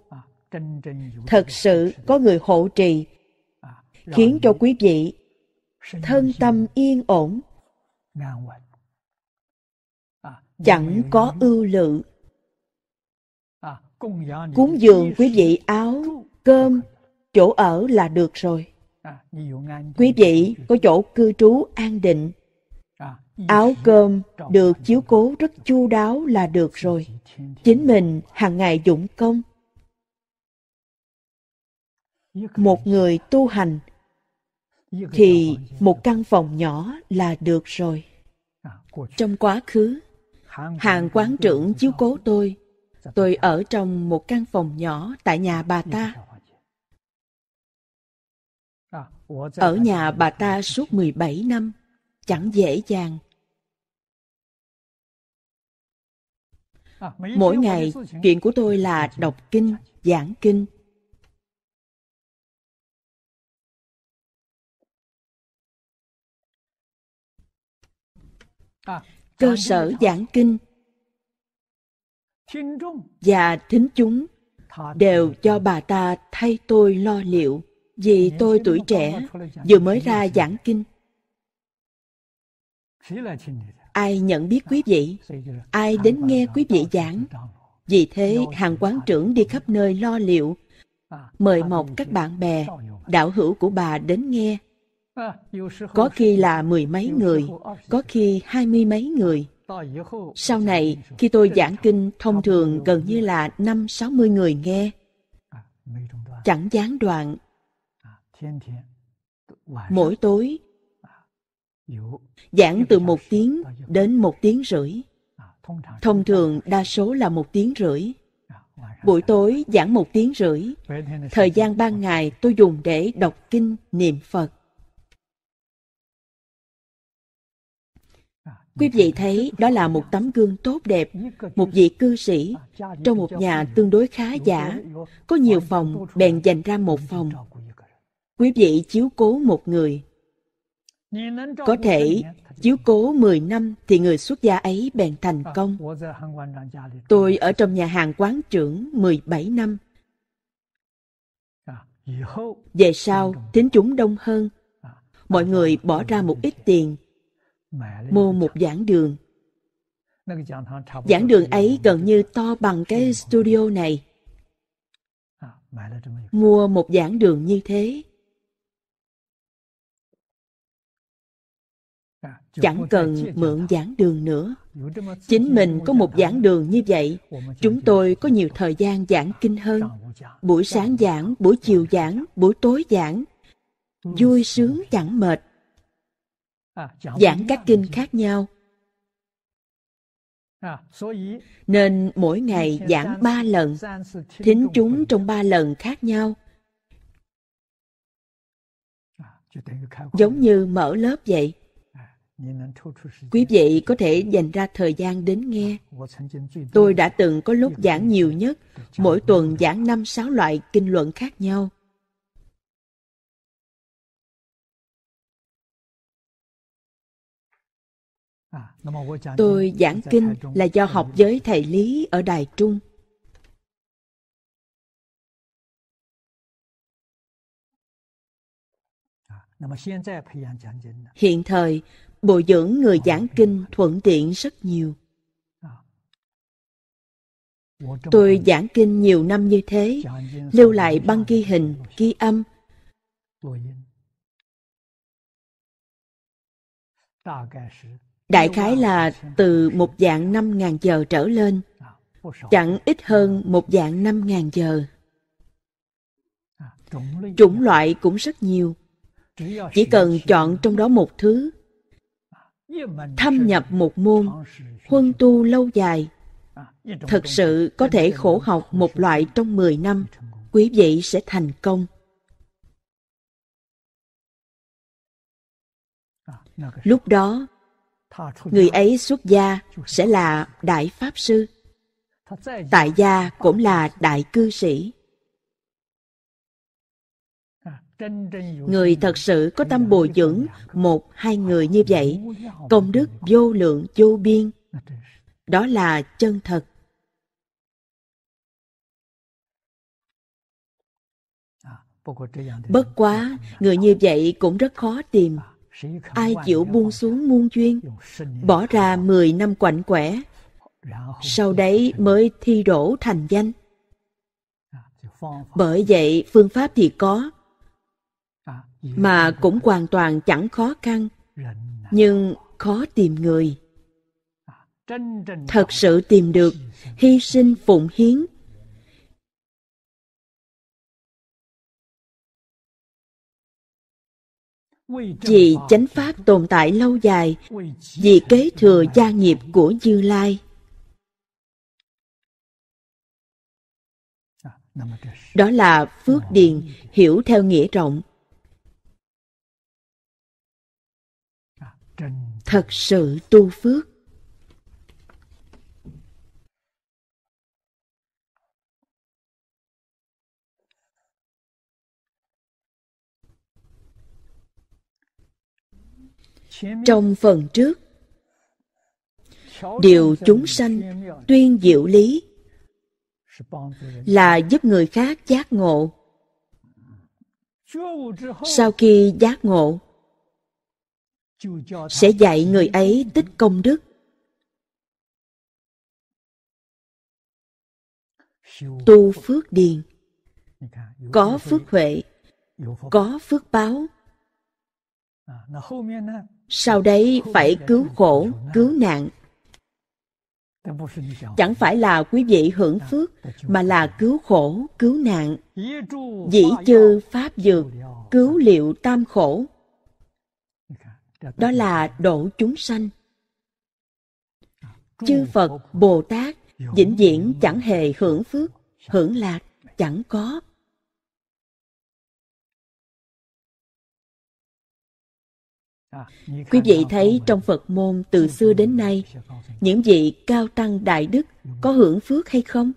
Speaker 2: thật sự có người hộ trì khiến cho quý vị thân tâm yên ổn chẳng có ưu lự cúng dường quý vị áo cơm chỗ ở là được rồi
Speaker 4: À, Quý
Speaker 2: vị có chỗ cư trú an định, à, áo cơm được chiếu cố rất chu đáo là được rồi. Chính mình hàng ngày dũng công. Một người tu hành thì một căn phòng nhỏ là được rồi. À, trong quá khứ, hàng quán trưởng chiếu cố tôi. Dạ, tôi ở trong một căn phòng nhỏ tại nhà bà ta
Speaker 4: ở nhà bà
Speaker 2: ta suốt 17 năm, chẳng dễ dàng.
Speaker 5: À,
Speaker 3: Mỗi ngày, chuyện của
Speaker 2: tôi là đọc kinh, giảng kinh.
Speaker 4: À,
Speaker 3: Cơ sở giảng
Speaker 2: kinh và thính chúng đều cho bà ta thay tôi lo liệu vì tôi tuổi trẻ vừa mới ra giảng kinh ai nhận biết quý vị ai đến nghe quý vị giảng vì thế hàng quán trưởng đi khắp nơi lo liệu mời mọc các bạn bè đạo hữu của bà đến nghe
Speaker 4: có khi là mười mấy người có
Speaker 2: khi hai mươi mấy người sau này khi tôi giảng kinh thông thường gần như là năm sáu mươi người nghe chẳng gián đoạn Mỗi tối giảng từ một tiếng đến một tiếng rưỡi. Thông thường đa số là một tiếng rưỡi. Buổi tối giảng một tiếng rưỡi. Thời gian ban ngày tôi dùng để đọc kinh niệm Phật. À, Quý vị thấy đó là một tấm gương tốt đẹp, một vị cư sĩ
Speaker 4: à, trong một nhà
Speaker 2: tương đối khá giả, có nhiều phòng bèn dành ra một phòng quý vị chiếu cố một người có thể chiếu cố 10 năm thì người xuất gia ấy bèn thành vâng, công. Tôi ở trong nhà hàng quán trưởng 17 năm. À, Về sau, thính chúng đông hơn. À, Mọi người bỏ ra một ít tiền, mua một giảng đường. Giảng đường ấy gần như to bằng cái studio này. À, mua một giảng đường như thế,
Speaker 4: chẳng cần
Speaker 2: mượn giảng đường nữa chính mình có một giảng đường như vậy chúng tôi có nhiều thời gian giảng kinh hơn buổi sáng giảng buổi chiều giảng buổi tối giảng vui sướng chẳng mệt giảng các kinh khác nhau nên mỗi ngày giảng ba lần thính chúng trong ba lần khác nhau giống như mở lớp vậy quý vị có thể dành ra thời gian đến nghe tôi đã từng có lúc giảng nhiều nhất mỗi tuần giảng năm sáu loại kinh luận khác nhau
Speaker 5: tôi giảng kinh là do
Speaker 3: học với thầy lý ở đài trung
Speaker 2: hiện thời bồi dưỡng người giảng kinh thuận tiện rất nhiều tôi giảng kinh nhiều năm như thế lưu lại băng ghi hình ghi âm đại khái là từ một dạng năm ngàn giờ trở lên chẳng ít hơn một dạng năm ngàn giờ chủng loại cũng rất nhiều chỉ cần chọn trong đó một thứ thâm nhập một môn huân tu lâu dài thật sự có thể khổ học một loại trong 10 năm quý vị sẽ thành công lúc đó người ấy xuất gia sẽ là đại pháp sư
Speaker 4: tại gia cũng
Speaker 2: là đại cư sĩ Người thật sự có tâm bồi dưỡng một hai người như vậy, công đức vô lượng vô biên. Đó là chân thật. Bất quá, người như vậy cũng rất khó tìm. Ai chịu buông xuống muôn chuyên, bỏ ra 10 năm quạnh quẻ, sau đấy mới thi đổ thành danh. Bởi vậy, phương pháp thì có, mà cũng hoàn toàn chẳng khó khăn nhưng khó tìm người thật sự tìm được hy sinh phụng hiến
Speaker 4: vì chánh
Speaker 3: pháp tồn tại
Speaker 2: lâu dài vì kế thừa gia nghiệp của như lai đó là phước điền hiểu theo nghĩa rộng thật sự tu phước. Trong phần trước,
Speaker 4: điều chúng sanh
Speaker 2: tuyên diệu lý là giúp người khác giác ngộ. Sau khi giác ngộ, sẽ dạy người ấy tích công đức tu phước điền dạ, có phước huệ có phước báo à, sau đấy phải cứu khổ cứu nạn chẳng phải là quý vị hưởng dạ, phước mà là cứu khổ cứu nạn dĩ chư pháp dược cứu liệu tam khổ đó là độ chúng sanh chư phật bồ tát vĩnh viễn chẳng hề hưởng phước hưởng lạc chẳng có
Speaker 5: quý
Speaker 3: vị
Speaker 2: thấy trong phật môn từ xưa đến nay những vị cao tăng đại đức có hưởng phước hay không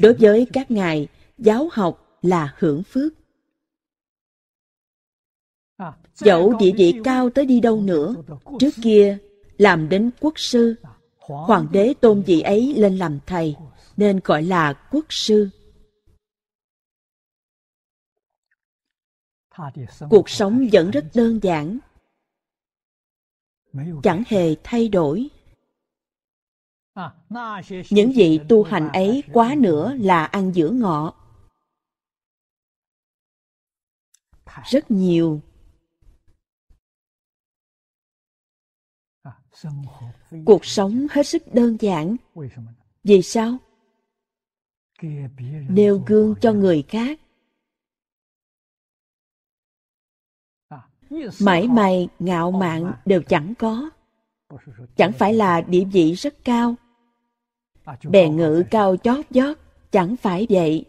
Speaker 2: đối với các ngài giáo học là hưởng phước dẫu địa vị cao tới đi đâu nữa trước kia làm đến quốc sư hoàng đế tôn vị ấy lên làm thầy nên gọi là quốc sư cuộc sống vẫn rất đơn giản chẳng hề thay đổi những vị tu hành ấy quá nữa là ăn giữa ngọ rất nhiều cuộc sống hết sức đơn giản vì sao nêu gương cho người khác mãi mày ngạo mạn đều chẳng có chẳng phải là địa vị rất cao bè ngự cao chót vót chẳng phải vậy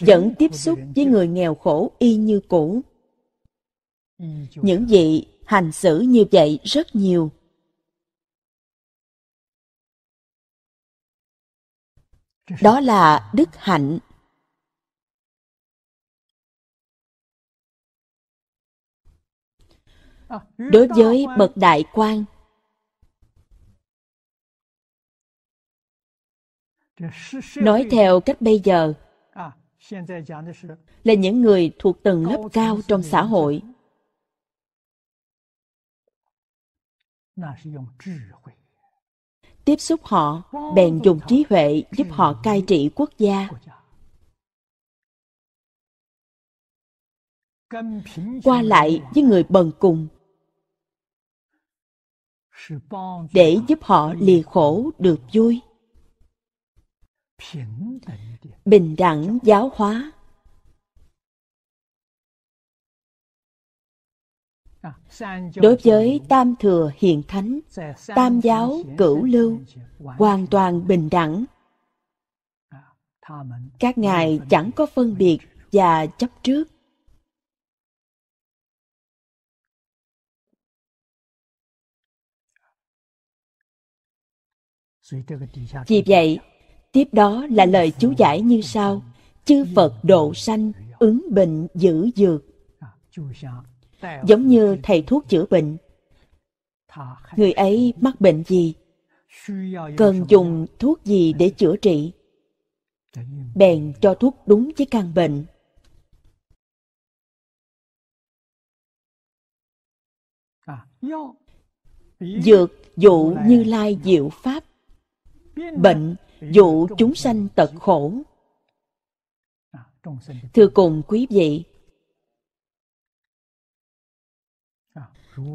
Speaker 2: vẫn tiếp xúc với người nghèo khổ y như cũ những vị hành xử như vậy rất nhiều.
Speaker 3: Đó là đức hạnh. Đối với bậc
Speaker 2: đại quan, nói theo cách bây giờ là những người thuộc tầng lớp cao trong xã hội Tiếp xúc họ, bèn dùng trí huệ giúp họ cai trị quốc gia. Qua lại với người bần cùng để giúp họ lìa khổ được vui bình đẳng giáo hóa
Speaker 4: đối với
Speaker 2: tam thừa hiện thánh tam giáo cửu lưu hoàn toàn bình đẳng à, các ngài chẳng có phân biệt và chấp trước vì vậy tiếp đó là lời chú giải như sau chư phật độ sanh ứng bệnh giữ dược à, giống như thầy thuốc chữa bệnh. Người ấy mắc bệnh gì? Cần dùng thuốc gì để chữa trị? Bèn cho thuốc
Speaker 3: đúng với căn bệnh.
Speaker 2: Dược dụ như lai diệu pháp Bệnh dụ chúng sanh tật khổ Thưa cùng quý vị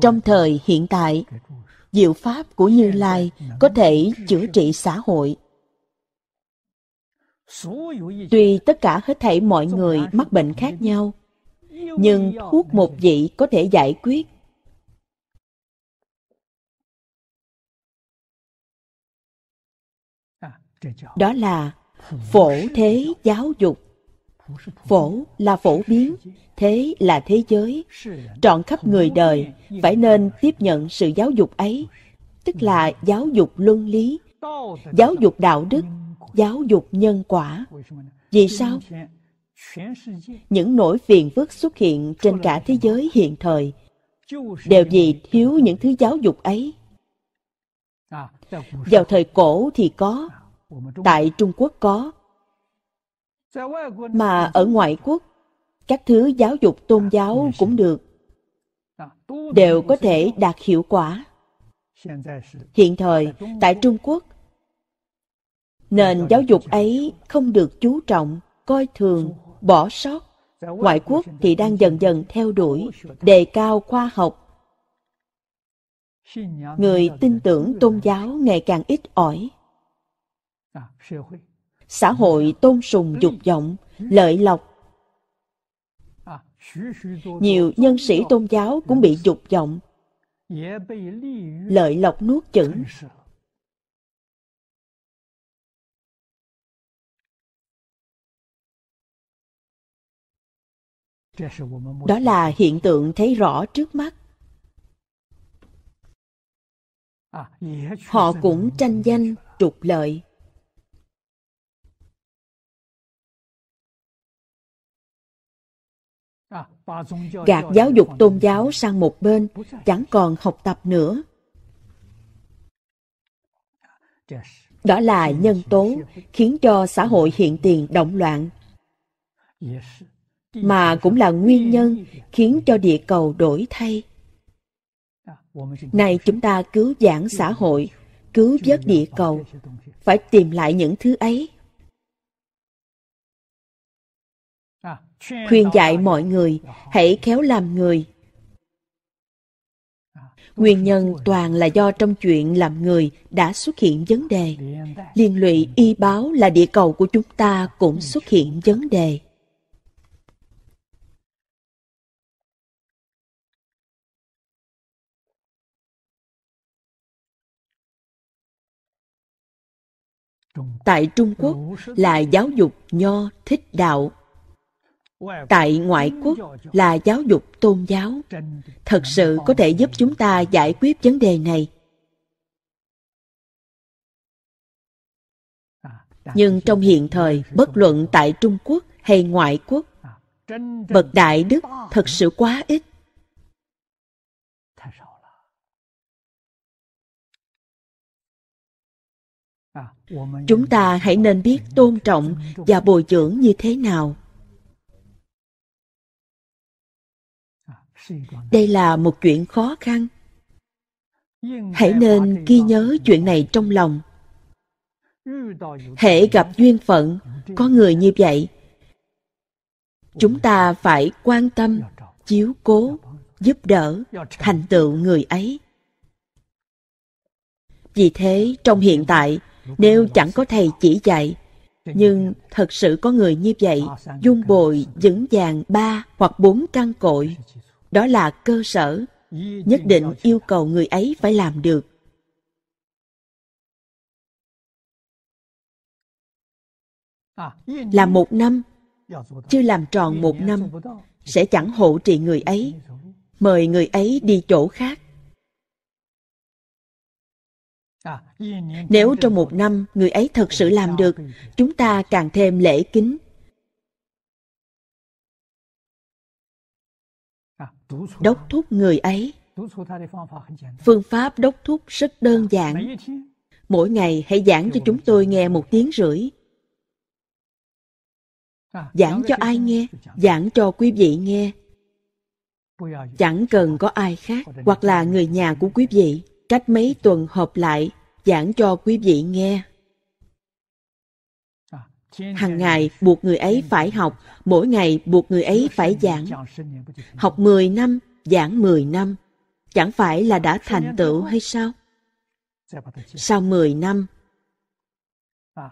Speaker 2: trong thời hiện tại diệu pháp của như lai có thể chữa trị xã hội tuy tất cả hết thảy mọi người mắc bệnh khác nhau nhưng thuốc một vị có thể giải quyết đó là phổ thế giáo dục phổ là phổ biến thế là thế giới trọn khắp người đời phải nên tiếp nhận sự giáo dục ấy tức là giáo dục luân lý giáo dục đạo đức giáo dục nhân quả vì sao những nỗi phiền phức xuất hiện trên cả thế giới hiện thời đều vì thiếu những thứ giáo dục ấy vào thời cổ thì có tại trung quốc có mà ở ngoại quốc các thứ giáo dục tôn giáo cũng được đều có thể đạt hiệu quả hiện thời tại trung quốc nền giáo dục ấy không được chú trọng coi thường bỏ sót
Speaker 4: ngoại quốc
Speaker 2: thì đang dần dần theo đuổi đề cao khoa học
Speaker 4: người tin tưởng tôn
Speaker 2: giáo ngày càng ít ỏi xã hội tôn sùng dục vọng lợi lộc nhiều nhân sĩ tôn giáo cũng bị dục vọng lợi lộc nuốt chửng
Speaker 4: đó
Speaker 3: là hiện tượng thấy rõ trước mắt họ cũng tranh danh trục lợi
Speaker 4: gạt giáo dục
Speaker 3: tôn giáo sang
Speaker 2: một bên, chẳng còn học tập nữa. Đó là nhân tố khiến cho xã hội hiện tiền động loạn, mà cũng là nguyên nhân khiến cho địa cầu đổi thay. Này chúng ta cứu giảng xã hội, cứu vớt địa cầu, phải tìm lại những thứ ấy.
Speaker 5: khuyên dạy mọi
Speaker 2: người hãy khéo làm người. Nguyên nhân toàn là do trong chuyện làm người đã xuất hiện vấn đề. Liên lụy y báo là địa cầu của chúng ta cũng xuất hiện vấn đề. tại trung quốc lại giáo dục nho thích đạo tại ngoại quốc là giáo dục tôn giáo thật sự có thể giúp chúng ta giải quyết vấn đề này nhưng trong hiện thời bất luận tại trung quốc hay ngoại quốc
Speaker 4: bậc đại đức thật
Speaker 2: sự quá ít chúng ta hãy nên biết tôn trọng và bồi dưỡng như thế nào đây là một chuyện khó khăn hãy nên ghi nhớ chuyện này trong lòng hễ gặp duyên phận có người như vậy chúng ta phải quan tâm chiếu cố giúp đỡ thành tựu người ấy vì thế trong hiện tại nếu chẳng có thầy chỉ dạy nhưng thật sự có người như vậy dung bồi vững vàng ba hoặc bốn căn cội đó là cơ sở nhất định yêu cầu người ấy phải làm được Làm một năm chưa làm tròn một năm sẽ chẳng hộ trì người ấy mời người ấy đi chỗ khác nếu trong một năm người ấy thật sự làm được chúng ta càng thêm lễ kính
Speaker 3: đốc thúc người
Speaker 2: ấy phương pháp đốc thúc rất đơn giản mỗi ngày hãy giảng cho chúng tôi nghe một tiếng rưỡi
Speaker 4: giảng cho ai nghe
Speaker 2: giảng cho quý vị nghe chẳng cần có ai khác hoặc là người nhà của quý vị cách mấy tuần hợp lại giảng cho quý vị nghe Hàng ngày buộc người ấy phải học, mỗi ngày buộc người ấy phải giảng. Học 10 năm, giảng 10 năm. Chẳng phải là đã thành tựu hay sao? Sau 10 năm,
Speaker 4: à,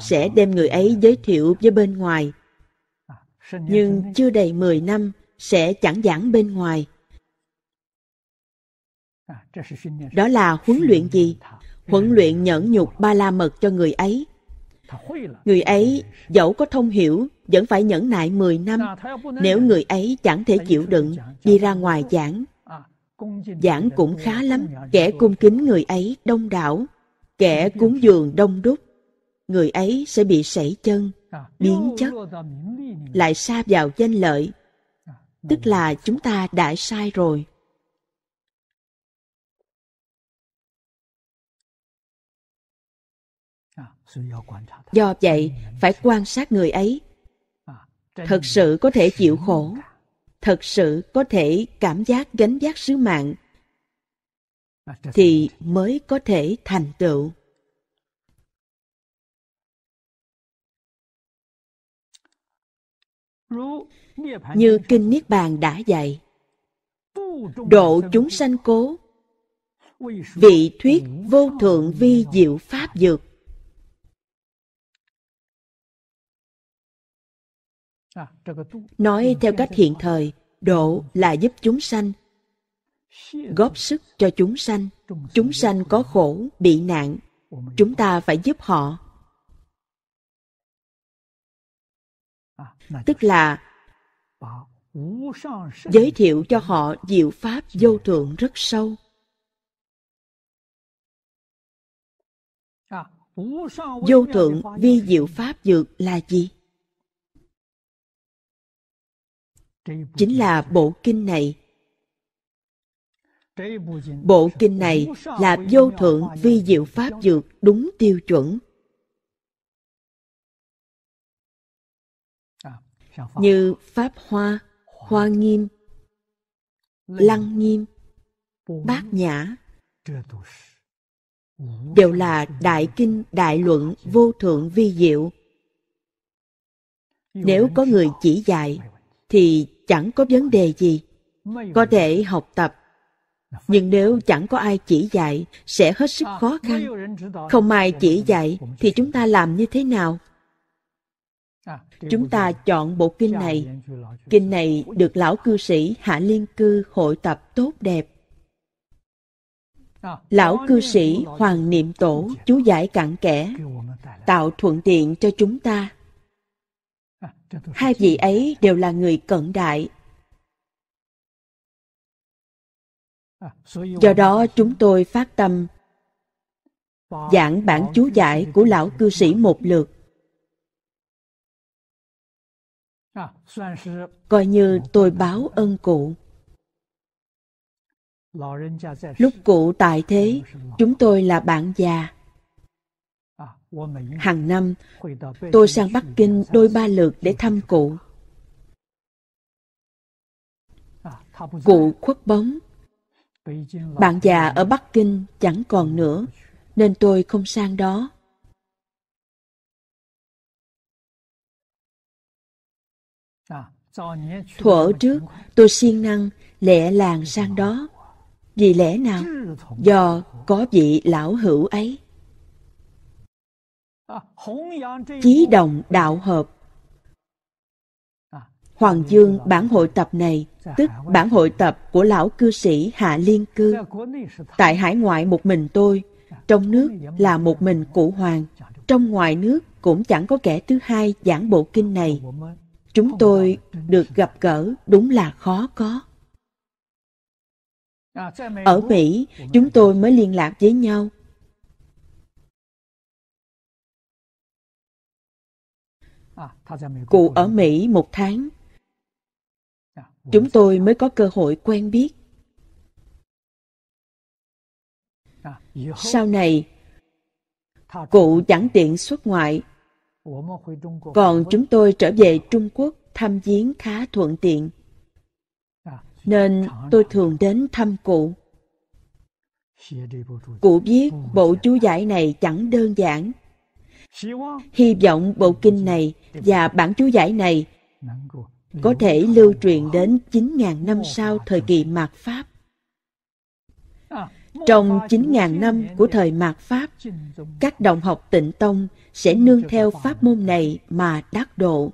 Speaker 4: sẽ đem
Speaker 2: người ấy giới thiệu với bên ngoài.
Speaker 4: À, Nhưng
Speaker 2: chưa đầy 10 năm, sẽ chẳng giảng bên ngoài.
Speaker 4: À, Đó là
Speaker 2: huấn luyện gì? Huấn luyện nhẫn nhục ba la mật cho người ấy, Người ấy dẫu có thông hiểu vẫn phải nhẫn nại 10 năm nếu người ấy chẳng thể chịu đựng đi ra ngoài giảng.
Speaker 4: Giảng cũng khá
Speaker 2: lắm, kẻ cung kính người ấy đông đảo, kẻ cúng dường đông đúc, người ấy sẽ bị sảy chân, biến chất, lại xa vào danh lợi. Tức là chúng ta đã sai rồi.
Speaker 3: do vậy
Speaker 2: phải quan sát người ấy thật sự có thể chịu khổ thật sự có thể cảm giác gánh vác sứ mạng thì mới có thể thành tựu như kinh niết bàn đã dạy
Speaker 4: độ chúng
Speaker 2: sanh cố vị thuyết vô thượng vi diệu pháp dược Nói theo cách hiện thời, độ là giúp chúng sanh, góp sức cho chúng sanh. Chúng sanh có khổ, bị nạn, chúng ta phải giúp họ. Tức là giới thiệu cho họ diệu pháp vô thượng rất sâu.
Speaker 4: Vô thượng vi diệu
Speaker 2: pháp dược là gì? chính là bộ kinh này
Speaker 4: bộ kinh này là vô thượng vi diệu pháp dược
Speaker 2: đúng
Speaker 3: tiêu chuẩn
Speaker 2: như pháp hoa hoa nghiêm lăng nghiêm bát nhã đều là đại kinh đại luận vô thượng vi diệu nếu có người chỉ dạy thì chẳng có vấn đề gì có thể học tập nhưng nếu chẳng có ai chỉ dạy sẽ hết sức khó khăn
Speaker 4: không ai chỉ
Speaker 2: dạy thì chúng ta làm như thế nào chúng ta chọn bộ kinh này kinh này được lão cư sĩ hạ liên cư hội tập tốt đẹp
Speaker 4: lão cư sĩ hoàng
Speaker 2: niệm tổ chú giải cặn kẽ tạo thuận tiện cho chúng ta Hai vị ấy đều là người cận đại. Do đó chúng tôi phát tâm giảng bản chú giải của lão cư sĩ một lượt. Coi như tôi báo ân cụ. Lúc cụ tại thế, chúng tôi là bạn già. Hàng năm, tôi sang Bắc Kinh đôi ba lượt để thăm cụ. Cụ khuất bóng. Bạn già ở Bắc Kinh chẳng còn nữa, nên tôi không sang
Speaker 3: đó.
Speaker 4: Thuở
Speaker 2: trước, tôi siêng năng, lẹ làng sang đó. Vì lẽ nào? Do có vị lão hữu ấy.
Speaker 4: À, Chí
Speaker 2: đồng đạo hợp à, Hoàng Dương bản hội tập này, dạ, tức bản hội tập của lão cư sĩ Hạ Liên Cư. Dạ, Tại hải ngoại một mình tôi, dạ, trong nước là một mình cụ Hoàng, trong ngoài nước cũng chẳng có kẻ thứ hai giảng bộ kinh này. Chúng tôi được gặp gỡ đúng là khó có.
Speaker 4: Ở Mỹ,
Speaker 2: chúng tôi mới liên lạc với nhau.
Speaker 4: À, cụ
Speaker 2: ở Mỹ một tháng. Dạ, chúng tôi mới có cơ hội quen biết. Dạ, Sau này, cụ chẳng tiện xuất ngoại. Còn chúng tôi trở về Trung Quốc thăm viếng khá thuận tiện. Dạ, Nên tôi thường đến thăm cụ. Cụ viết bộ chú giải này chẳng đơn giản Hy vọng bộ kinh này và bản chú giải này có thể lưu truyền đến 9.000 năm sau thời kỳ mạt
Speaker 4: Pháp. Trong 9.000 năm
Speaker 2: của thời mạt Pháp, các đồng học tịnh tông sẽ nương theo pháp môn này mà đắc độ.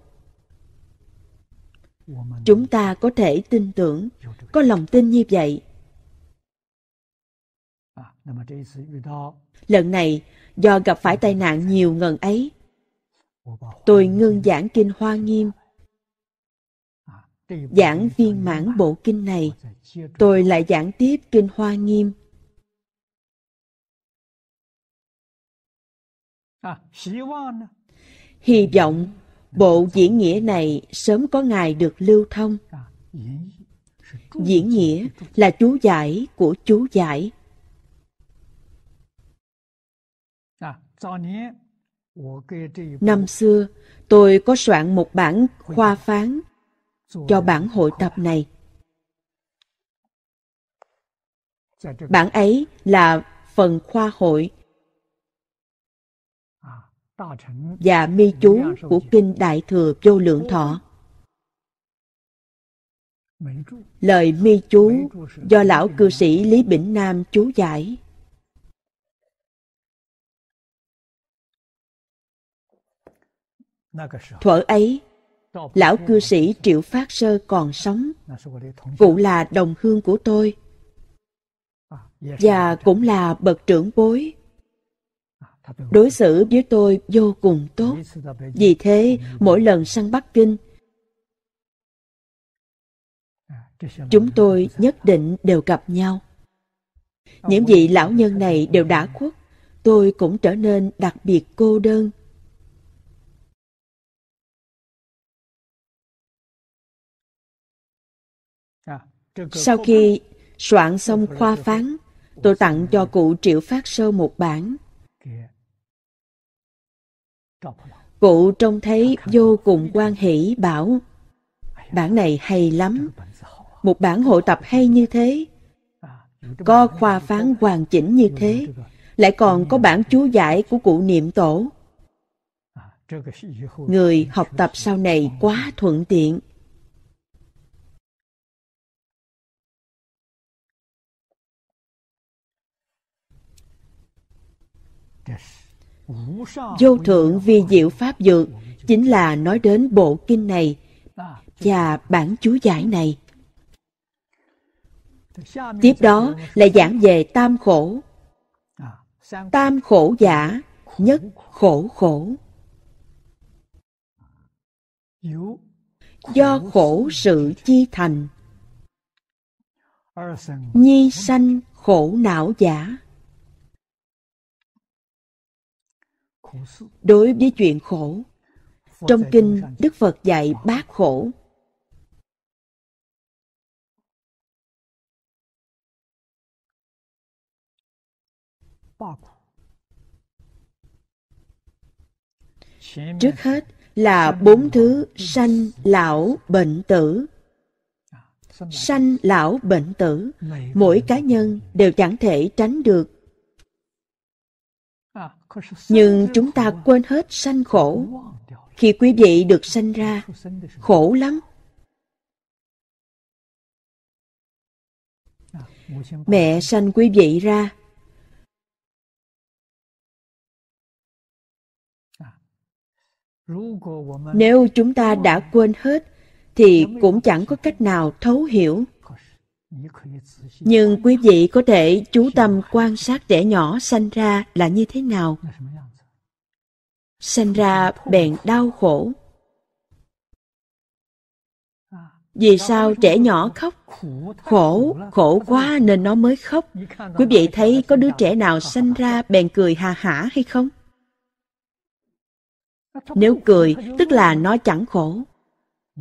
Speaker 2: Chúng ta có thể tin tưởng, có lòng tin như vậy. Lần này, do gặp phải tai nạn nhiều ngần ấy. Tôi ngưng giảng kinh Hoa Nghiêm. Giảng viên mãn bộ kinh này, tôi lại giảng tiếp kinh Hoa Nghiêm. Hy vọng bộ diễn nghĩa này sớm có ngày được lưu thông. Diễn nghĩa là chú giải của chú giải. Năm xưa, tôi có soạn một bản khoa phán cho bản hội tập này. Bản ấy là phần khoa hội
Speaker 4: và mi chú của Kinh
Speaker 2: Đại Thừa Vô Lượng Thọ. Lời mi chú do lão cư sĩ Lý Bỉnh Nam chú giải. thuở ấy lão cư sĩ triệu phát sơ còn sống cũng là đồng hương của tôi à, và cũng là bậc trưởng bối à, đối xử với tôi vô cùng tốt vì thế mỗi lần sang bắc kinh à, chúng tôi nhất định đều gặp nhau những vị lão nhân này đều đã khuất tôi cũng trở nên đặc biệt cô đơn Sau khi soạn xong khoa phán, tôi tặng cho cụ Triệu Phát Sơ một bản. Cụ trông thấy vô cùng quan hỷ bảo à, Bản này hay lắm à. Một bản hội tập hay như thế à, Có khoa phán hoàn chỉnh như thế Lại còn có bản chú giải của cụ niệm tổ
Speaker 4: Người học
Speaker 2: tập sau này quá
Speaker 3: thuận tiện
Speaker 4: Vô
Speaker 2: thượng vi diệu pháp dược chính là nói đến bộ kinh này và bản chú giải này. Tiếp đó là giảng về tam khổ. Tam khổ giả, nhất khổ khổ. Do khổ sự chi thành. Nhi sanh khổ não giả đối với chuyện khổ. Trong kinh Đức Phật dạy bát khổ. Trước hết là bốn thứ sanh, lão, bệnh, tử. Sanh, lão, bệnh, tử, mỗi cá nhân đều chẳng thể tránh được nhưng chúng ta quên hết sanh khổ khi quý vị được sanh ra khổ lắm
Speaker 3: mẹ sanh quý vị ra
Speaker 4: nếu
Speaker 2: chúng ta đã quên hết thì cũng chẳng có cách nào thấu hiểu nhưng quý vị có thể chú tâm quan sát trẻ nhỏ sanh ra là như thế nào sanh ra bèn đau khổ vì sao trẻ nhỏ khóc khổ khổ quá nên nó mới khóc quý vị thấy có đứa trẻ nào sanh ra bèn cười hà hả hay không nếu cười tức là nó chẳng khổ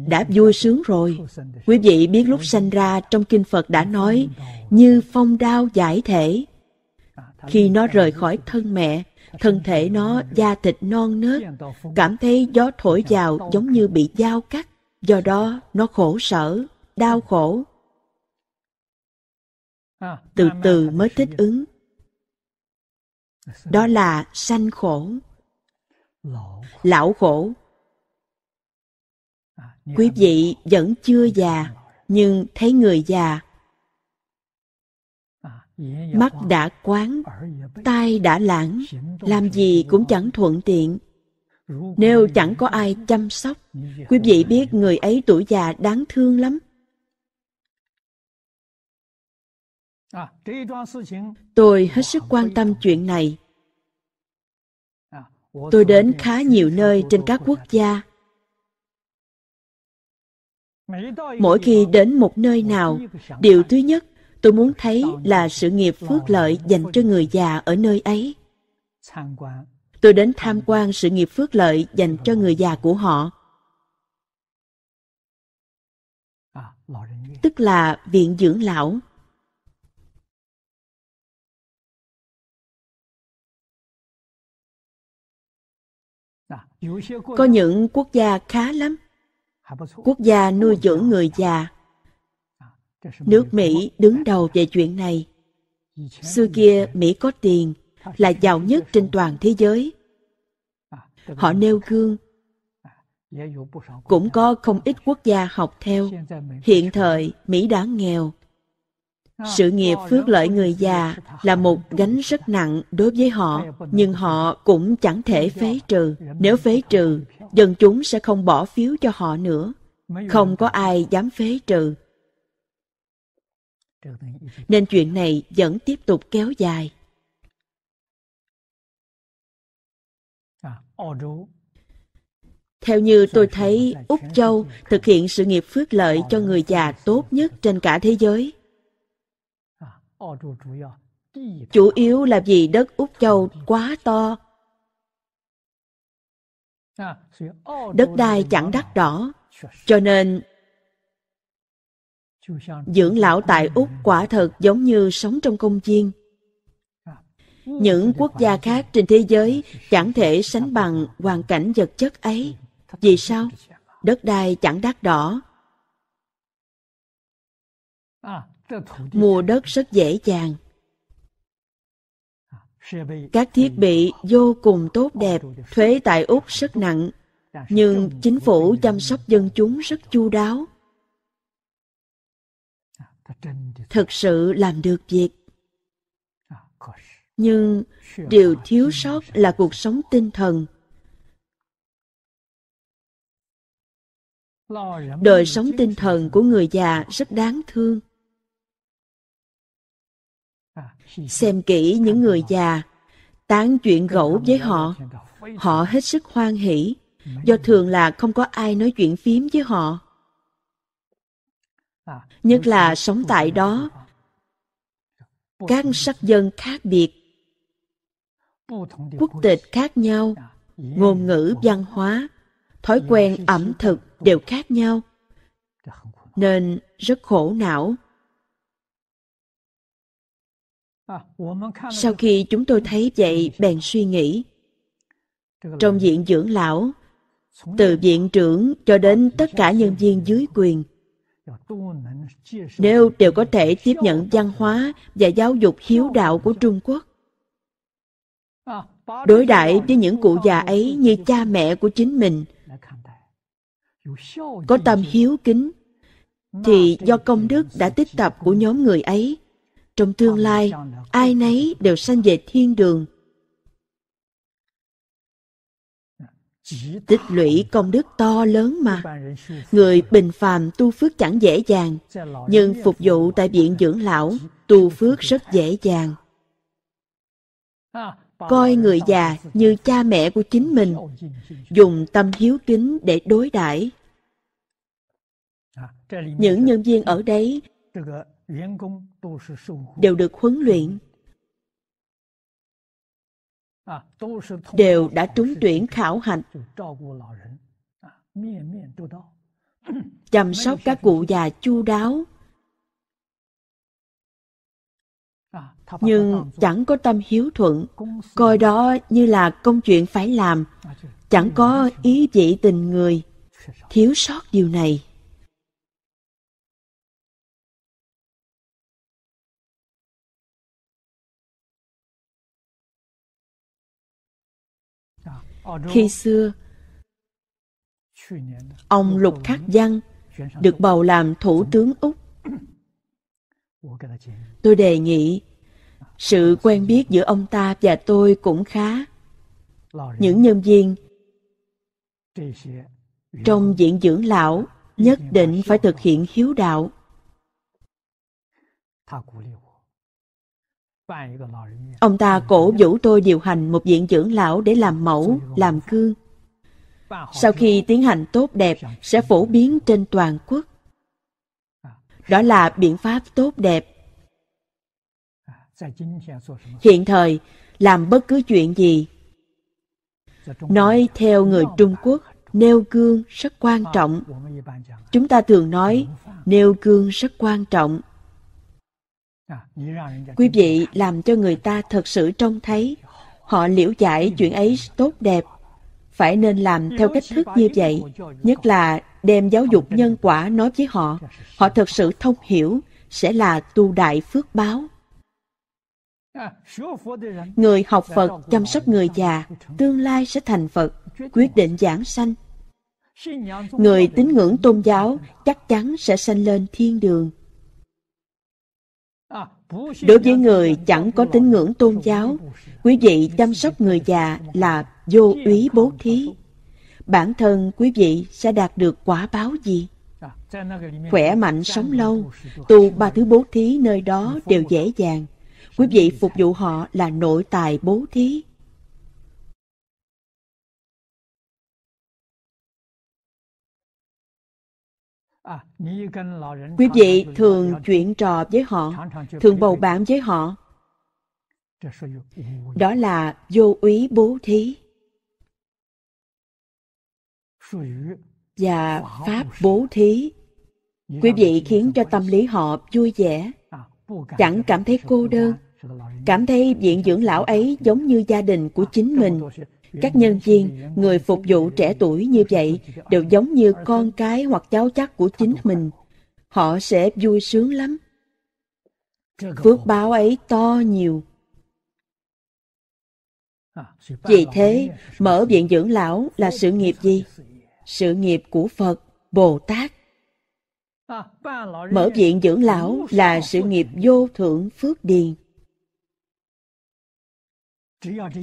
Speaker 2: đã vui sướng rồi. Quý vị biết lúc sanh ra trong Kinh Phật đã nói như phong đao giải thể. Khi nó rời khỏi thân mẹ, thân thể nó da thịt non nớt, cảm thấy gió thổi vào giống như bị dao cắt, do đó nó khổ sở, đau khổ. Từ từ mới thích ứng. Đó là sanh khổ. Lão khổ quý vị vẫn chưa già nhưng thấy người già mắt đã quán tai đã lãng làm gì cũng chẳng thuận tiện nếu chẳng có ai chăm sóc quý vị biết người ấy tuổi già đáng thương lắm tôi hết sức quan tâm chuyện này tôi đến khá nhiều nơi trên các quốc gia
Speaker 4: mỗi khi đến một nơi nào điều
Speaker 2: thứ nhất tôi muốn thấy là sự nghiệp phước lợi dành cho người già ở nơi ấy tôi đến tham quan sự nghiệp phước lợi dành cho người già của họ tức là viện dưỡng lão có những quốc gia khá lắm quốc gia nuôi dưỡng người già nước mỹ đứng đầu về chuyện này xưa kia mỹ có tiền là giàu nhất trên toàn thế giới họ nêu gương cũng có không ít quốc gia học theo hiện thời mỹ đã nghèo sự nghiệp ờ, phước lợi người già là một gánh rất nặng đối với họ nhưng họ cũng chẳng thể phế trừ nếu phế trừ dân chúng sẽ không bỏ phiếu cho họ nữa không có ai dám phế trừ nên chuyện này vẫn tiếp tục kéo dài à, theo như tôi thấy úc châu thực hiện sự nghiệp phước lợi cho người già tốt nhất trên cả thế giới Chủ yếu là vì đất Úc Châu quá to. Đất đai chẳng đắt đỏ, cho nên dưỡng lão tại Úc quả thật giống như sống trong công chiên Những quốc gia khác trên thế giới chẳng thể sánh bằng hoàn cảnh vật chất ấy. Vì sao? Đất đai chẳng đắt đỏ mùa đất rất dễ dàng các thiết bị vô cùng tốt đẹp thuế tại úc rất nặng nhưng chính phủ chăm sóc dân chúng rất chu đáo thực sự làm được việc nhưng điều thiếu sót là cuộc
Speaker 3: sống tinh thần đời sống
Speaker 2: tinh thần của người già rất đáng thương xem kỹ những người già, tán chuyện gẫu với họ. Họ hết sức hoan hỷ, do thường là không có ai nói chuyện phím với họ. Nhất là sống tại đó, các sắc dân khác biệt, quốc tịch khác nhau, ngôn ngữ văn hóa, thói quen ẩm thực đều khác nhau, nên rất khổ não sau khi chúng tôi thấy vậy bèn suy nghĩ trong diện dưỡng lão từ viện trưởng cho đến tất cả nhân viên dưới quyền nếu đều có thể tiếp nhận văn hóa và giáo dục hiếu đạo của trung quốc đối đãi với những cụ già ấy như cha mẹ của chính mình có tâm hiếu kính thì do công đức đã tích tập của nhóm người ấy trong tương lai ai nấy đều sanh về thiên đường tích lũy công đức to lớn mà người bình phàm tu phước chẳng dễ dàng nhưng phục vụ tại viện dưỡng lão tu phước rất dễ dàng
Speaker 4: coi người già
Speaker 2: như cha mẹ của chính mình dùng tâm hiếu kính để đối đãi những nhân viên ở đấy đều được huấn luyện
Speaker 4: đều đã trúng tuyển khảo hạch
Speaker 2: chăm sóc các cụ già chu đáo nhưng chẳng có tâm hiếu thuận coi đó như là công chuyện phải làm chẳng có ý vị tình người thiếu sót điều
Speaker 3: này
Speaker 4: Khi
Speaker 2: xưa, ông Lục Khắc Văn được bầu làm Thủ tướng Úc. Tôi đề nghị sự quen biết giữa ông ta và tôi cũng khá. Những nhân viên trong diện dưỡng lão nhất định phải thực hiện hiếu đạo. Ông ta cổ vũ tôi điều hành một viện dưỡng lão để làm mẫu, làm gương. Sau khi tiến hành tốt đẹp sẽ phổ biến trên toàn quốc. Đó là biện pháp tốt đẹp. Hiện thời, làm bất cứ chuyện gì. Nói theo người Trung Quốc, nêu gương rất quan trọng. Chúng ta thường nói, nêu gương rất quan trọng À, Quý vị làm cho người ta thật sự trông thấy, họ liễu giải chuyện ấy tốt đẹp. Phải nên làm theo cách thức như vậy, nhất là đem giáo dục nhân quả nói với họ. Họ thật sự thông hiểu, sẽ là tu đại phước báo.
Speaker 4: À, người học Phật chăm sóc
Speaker 2: người già, tương lai sẽ thành Phật, quyết định giảng sanh.
Speaker 4: Người tín ngưỡng
Speaker 2: tôn giáo chắc chắn sẽ sanh lên thiên đường. Đối với người chẳng có tín ngưỡng tôn giáo, quý vị chăm sóc người già là vô úy bố thí. Bản thân quý vị sẽ đạt được quả báo gì?
Speaker 4: À, Khỏe mạnh sống
Speaker 2: lâu, tu ba thứ bố thí nơi đó đều dễ dàng. Quý vị phục vụ họ là nội tài bố thí.
Speaker 4: À, Quý vị
Speaker 2: thường chuyện trò với họ, thường bầu bạn với họ. Đó là vô úy bố thí và pháp bố thí. Quý vị khiến cho tâm lý họ vui vẻ, à, chẳng cảm thấy cô đơn, cảm thấy viện dưỡng lão ấy giống như gia đình của à, chính mình các nhân viên, người phục vụ trẻ tuổi như vậy đều giống như con cái hoặc cháu chắc của chính mình. Họ sẽ vui sướng lắm. Phước báo ấy to nhiều.
Speaker 5: Vì thế,
Speaker 2: mở viện dưỡng lão là sự nghiệp gì? Sự nghiệp của Phật, Bồ Tát.
Speaker 4: Mở viện dưỡng lão là
Speaker 2: sự nghiệp vô thượng phước điền.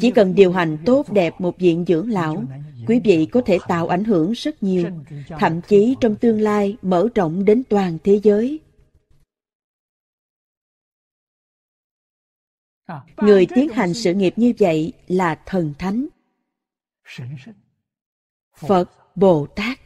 Speaker 2: Chỉ cần điều hành tốt đẹp một viện dưỡng lão, quý vị có thể tạo ảnh hưởng rất nhiều, thậm chí trong tương lai mở rộng đến toàn thế giới.
Speaker 5: Người tiến hành
Speaker 2: sự nghiệp như vậy là thần thánh. Phật Bồ Tát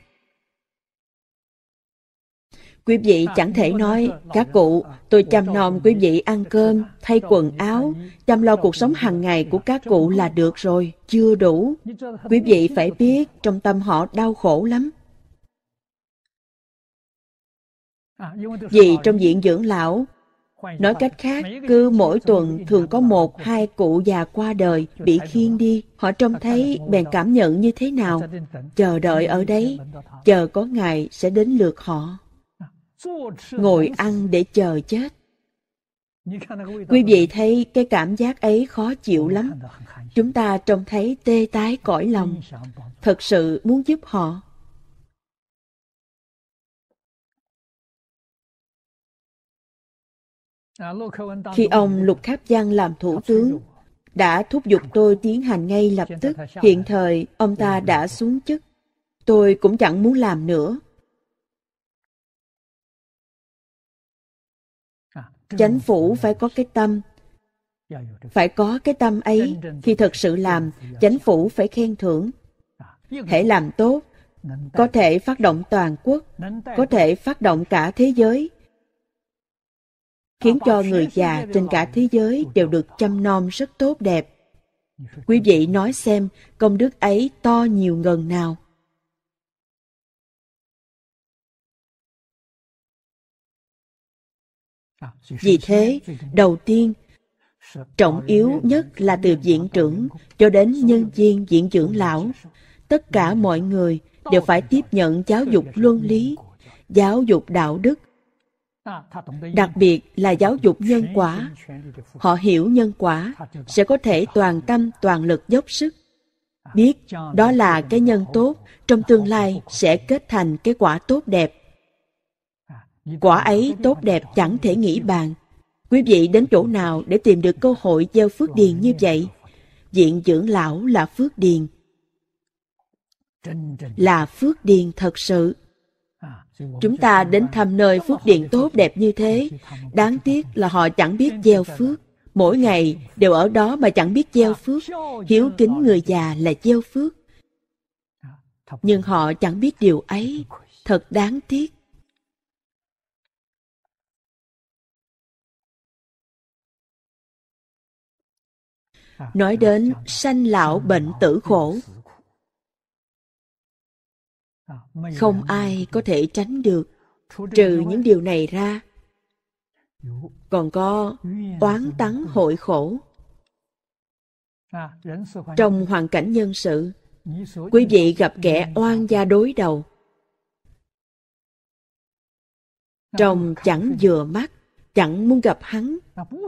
Speaker 2: Quý vị chẳng thể nói, các cụ, ờ, tôi chăm nom quý vị ăn cơm, thay quần áo, chăm lo cuộc sống hàng ngày của các cụ là được rồi, chưa đủ. Quý vị phải biết, trong tâm họ đau khổ lắm.
Speaker 4: À, Vì trong viện dưỡng lão, Nói cách khác, cứ
Speaker 2: mỗi tuần thường có một, hai cụ già qua đời, bị khiêng đi. Họ trông thấy bèn cảm nhận như thế nào? Chờ đợi ở đấy, chờ có ngày sẽ đến lượt họ ngồi ăn để chờ chết quý vị thấy cái cảm giác ấy khó chịu lắm chúng ta trông thấy tê tái cõi lòng thật sự muốn giúp họ
Speaker 4: à, khi ông
Speaker 2: lục kháp giang làm thủ tướng đã thúc giục tôi tiến hành ngay lập tức hiện thời ông ta đã xuống chức tôi cũng chẳng muốn làm nữa
Speaker 3: chánh phủ phải có cái
Speaker 2: tâm phải có cái tâm ấy khi thật sự làm chánh phủ phải khen thưởng thể làm tốt có thể phát động toàn quốc có thể phát động cả thế giới khiến cho người già trên cả thế giới đều được chăm nom rất tốt đẹp quý vị nói xem công đức ấy to nhiều ngần nào
Speaker 5: vì thế
Speaker 3: đầu
Speaker 2: tiên trọng yếu nhất là từ viện trưởng cho đến nhân viên viện trưởng lão tất cả mọi người đều phải tiếp nhận giáo dục luân lý giáo dục đạo đức đặc biệt là giáo dục nhân quả họ hiểu nhân quả sẽ có thể toàn tâm toàn lực dốc sức biết đó là cái nhân tốt trong tương lai sẽ kết thành cái quả tốt đẹp Quả ấy tốt đẹp chẳng thể nghĩ bàn. Quý vị đến chỗ nào để tìm được cơ hội gieo phước điền như vậy? Diện dưỡng lão là phước điền. Là phước điền thật sự. Chúng ta đến thăm nơi phước điền tốt đẹp như thế. Đáng tiếc là họ chẳng biết gieo phước. Mỗi ngày đều ở đó mà chẳng biết gieo phước. Hiếu kính người già là gieo phước. Nhưng họ chẳng biết điều ấy. Thật đáng
Speaker 3: tiếc nói đến sanh lão bệnh tử khổ
Speaker 2: không ai có thể tránh được trừ những điều này ra còn có oán tắng hội khổ trong hoàn cảnh nhân sự quý vị gặp kẻ oan gia đối đầu trong chẳng vừa mắt chẳng muốn gặp hắn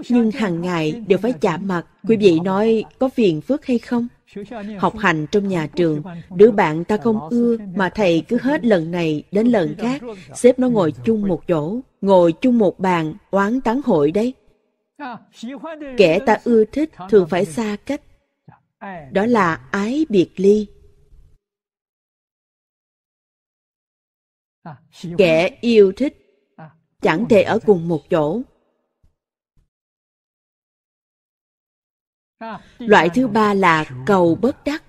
Speaker 2: nhưng hàng ngày đều phải chạm mặt quý vị nói có phiền phức hay không học hành trong nhà trường đứa bạn ta không ưa mà thầy cứ hết lần này đến lần khác xếp nó ngồi chung một chỗ ngồi chung một bàn oán tán hội đấy
Speaker 4: kẻ ta ưa thích thường phải xa
Speaker 2: cách đó là ái biệt ly kẻ yêu thích chẳng thể ở cùng một chỗ loại thứ ba là cầu bất đắc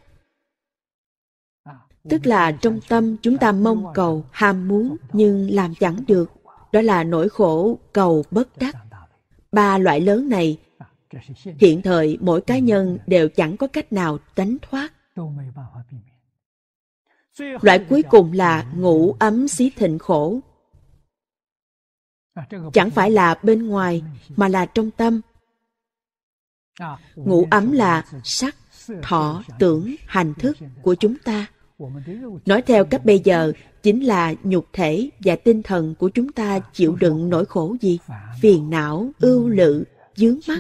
Speaker 2: tức là trong tâm chúng ta mong cầu ham muốn nhưng làm chẳng được đó là nỗi khổ cầu bất đắc ba loại lớn này hiện thời mỗi cá nhân đều chẳng có cách nào tránh thoát loại cuối cùng là ngủ ấm xí thịnh khổ chẳng phải là bên ngoài mà là trong tâm ngũ ấm là sắc thọ tưởng hành thức của chúng ta nói theo cách bây giờ chính là nhục thể và tinh thần của chúng ta chịu đựng nỗi khổ gì phiền não ưu lự dướng mắt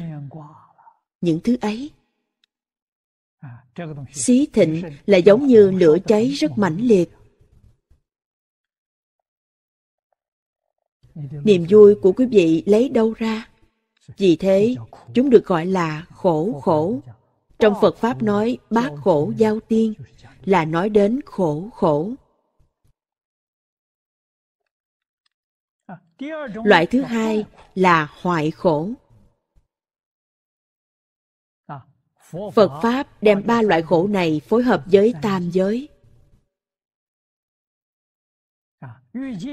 Speaker 2: những thứ ấy xí thịnh là giống như lửa cháy rất mãnh liệt niềm vui của quý vị lấy đâu ra vì thế chúng được gọi là khổ khổ trong phật pháp nói bát khổ giao tiên là nói đến khổ khổ
Speaker 4: loại thứ hai
Speaker 2: là hoại khổ
Speaker 4: phật pháp
Speaker 2: đem ba loại khổ này phối hợp với tam giới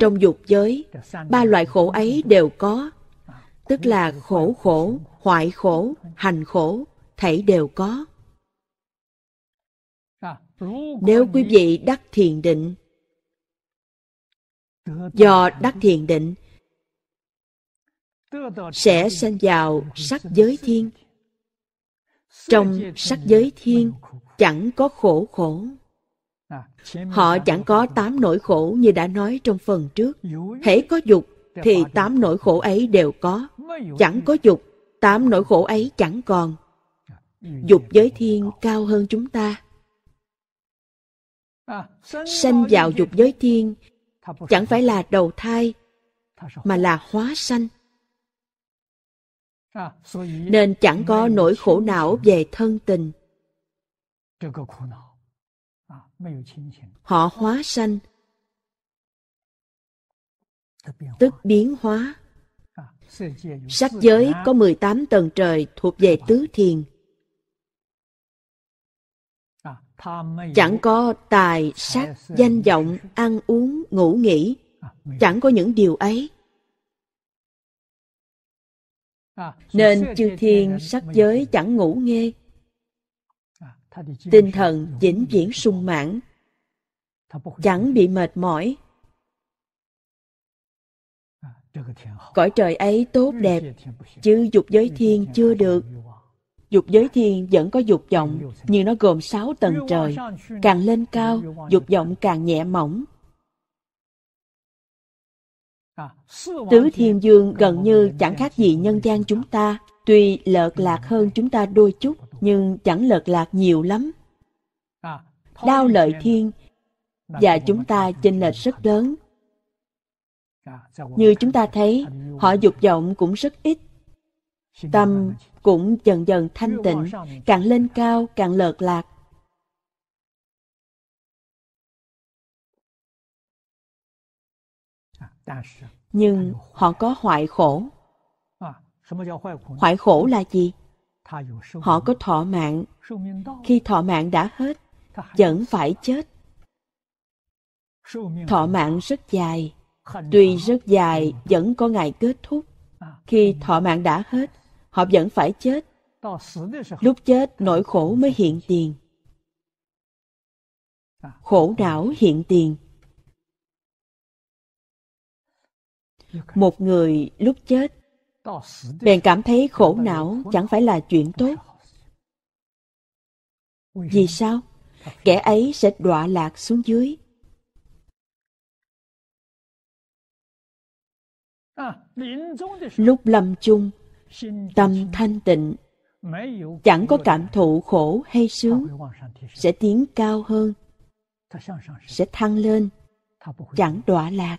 Speaker 5: Trong dục giới,
Speaker 2: ba loại khổ ấy đều có, tức là khổ khổ, hoại khổ, hành khổ, thảy đều có. Nếu quý vị đắc thiền định, do đắc thiền định, sẽ sanh vào sắc giới thiên. Trong sắc giới thiên chẳng có khổ khổ. Họ chẳng có tám nỗi khổ như đã nói trong phần trước. Hễ có dục thì tám nỗi khổ ấy đều có. Chẳng có dục, tám nỗi khổ ấy chẳng còn. Dục giới thiên cao hơn chúng ta. Sanh vào dục giới thiên chẳng phải là đầu thai mà là hóa sanh nên chẳng có nỗi khổ não về thân tình Họ hóa sanh, tức biến hóa.
Speaker 4: Sắc giới có
Speaker 2: 18 tầng trời thuộc về tứ thiền. Chẳng có tài, sắc, danh vọng, ăn uống, ngủ nghỉ. À, chẳng có những điều ấy.
Speaker 4: À, Nên
Speaker 2: chư thiên sắc giới chẳng ngủ nghe tinh thần vĩnh viễn sung mãn chẳng bị mệt mỏi cõi trời ấy tốt đẹp chứ dục giới thiên chưa được dục giới thiên vẫn có dục vọng nhưng nó gồm sáu tầng trời càng lên cao dục vọng càng nhẹ mỏng
Speaker 4: tứ thiên
Speaker 2: dương gần như chẳng khác gì nhân gian chúng ta tuy lợt lạc hơn chúng ta đôi chút nhưng chẳng lợt lạc nhiều lắm. À, Đao lợi thiên và dạ, chúng ta chênh lệch rất lớn. Như chúng ta thấy, họ dục vọng cũng rất ít. Tâm cũng dần dần thanh tịnh, càng lên cao càng lợt lạc. Dạ, nhưng họ có hoại khổ. Hoại khổ là gì? Họ có thọ mạng. Khi thọ mạng đã hết, vẫn phải chết. Thọ mạng rất dài. Tuy rất dài, vẫn có ngày kết thúc. À, Khi thọ mạng đã hết, họ vẫn phải chết. Lúc chết, nỗi khổ mới hiện tiền. À, khổ não hiện tiền. Một người lúc chết bèn cảm thấy khổ não chẳng phải là chuyện tốt vì sao kẻ ấy sẽ đọa lạc xuống dưới
Speaker 4: à, lúc
Speaker 2: lâm chung tâm thanh tịnh
Speaker 4: chẳng có cảm
Speaker 2: thụ khổ hay sướng sẽ tiến cao hơn sẽ thăng lên chẳng đọa lạc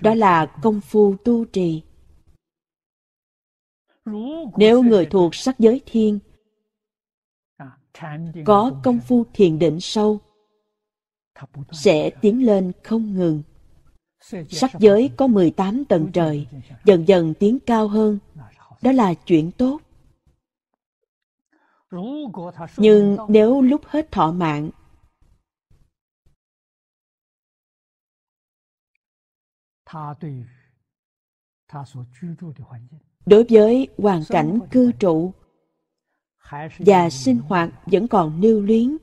Speaker 2: đó là công phu tu trì nếu người thuộc sắc giới thiên có công phu thiền định sâu sẽ tiến lên không ngừng
Speaker 4: sắc giới
Speaker 2: có 18 tầng trời dần dần tiến cao hơn đó là chuyện tốt
Speaker 4: nhưng nếu
Speaker 2: lúc hết thọ mạng đối với hoàn cảnh cư trụ và sinh hoạt vẫn còn lưu luyến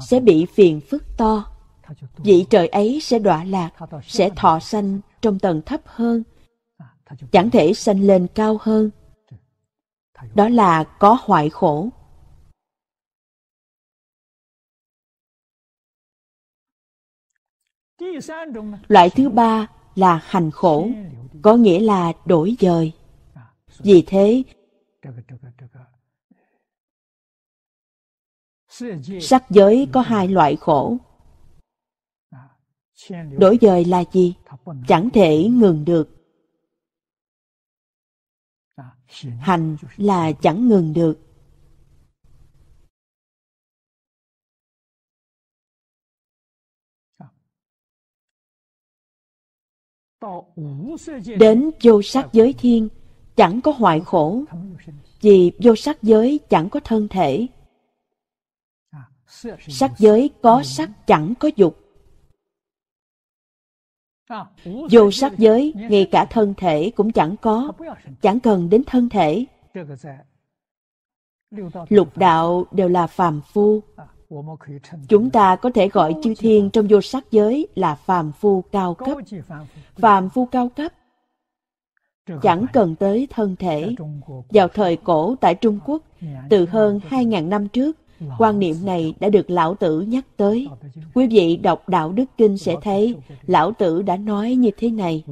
Speaker 2: sẽ bị phiền phức to vị trời ấy sẽ đọa lạc sẽ thọ sanh trong tầng thấp hơn à, chẳng thể sanh lên cao hơn đó là có hoại khổ loại thứ ba là hành khổ, có nghĩa là đổi dời. Vì thế,
Speaker 4: sắc giới
Speaker 2: có hai loại khổ.
Speaker 5: Đổi dời là
Speaker 2: gì? Chẳng thể ngừng được. Hành là chẳng ngừng được. Đến vô sắc giới thiên chẳng có hoại khổ, vì vô sắc giới chẳng có thân thể. Sắc giới có sắc chẳng có dục.
Speaker 4: Vô sắc giới, ngay cả
Speaker 2: thân thể cũng chẳng có, chẳng cần đến thân thể. Lục đạo đều là phàm phu, Chúng ta có thể gọi chư thiên trong vô sắc giới là phàm phu cao cấp. Phàm phu cao cấp chẳng cần tới thân thể. Vào thời cổ tại Trung Quốc, từ hơn 2.000 năm trước, quan niệm này đã được Lão Tử nhắc tới. Quý vị đọc Đạo Đức Kinh sẽ thấy Lão Tử đã nói như thế này.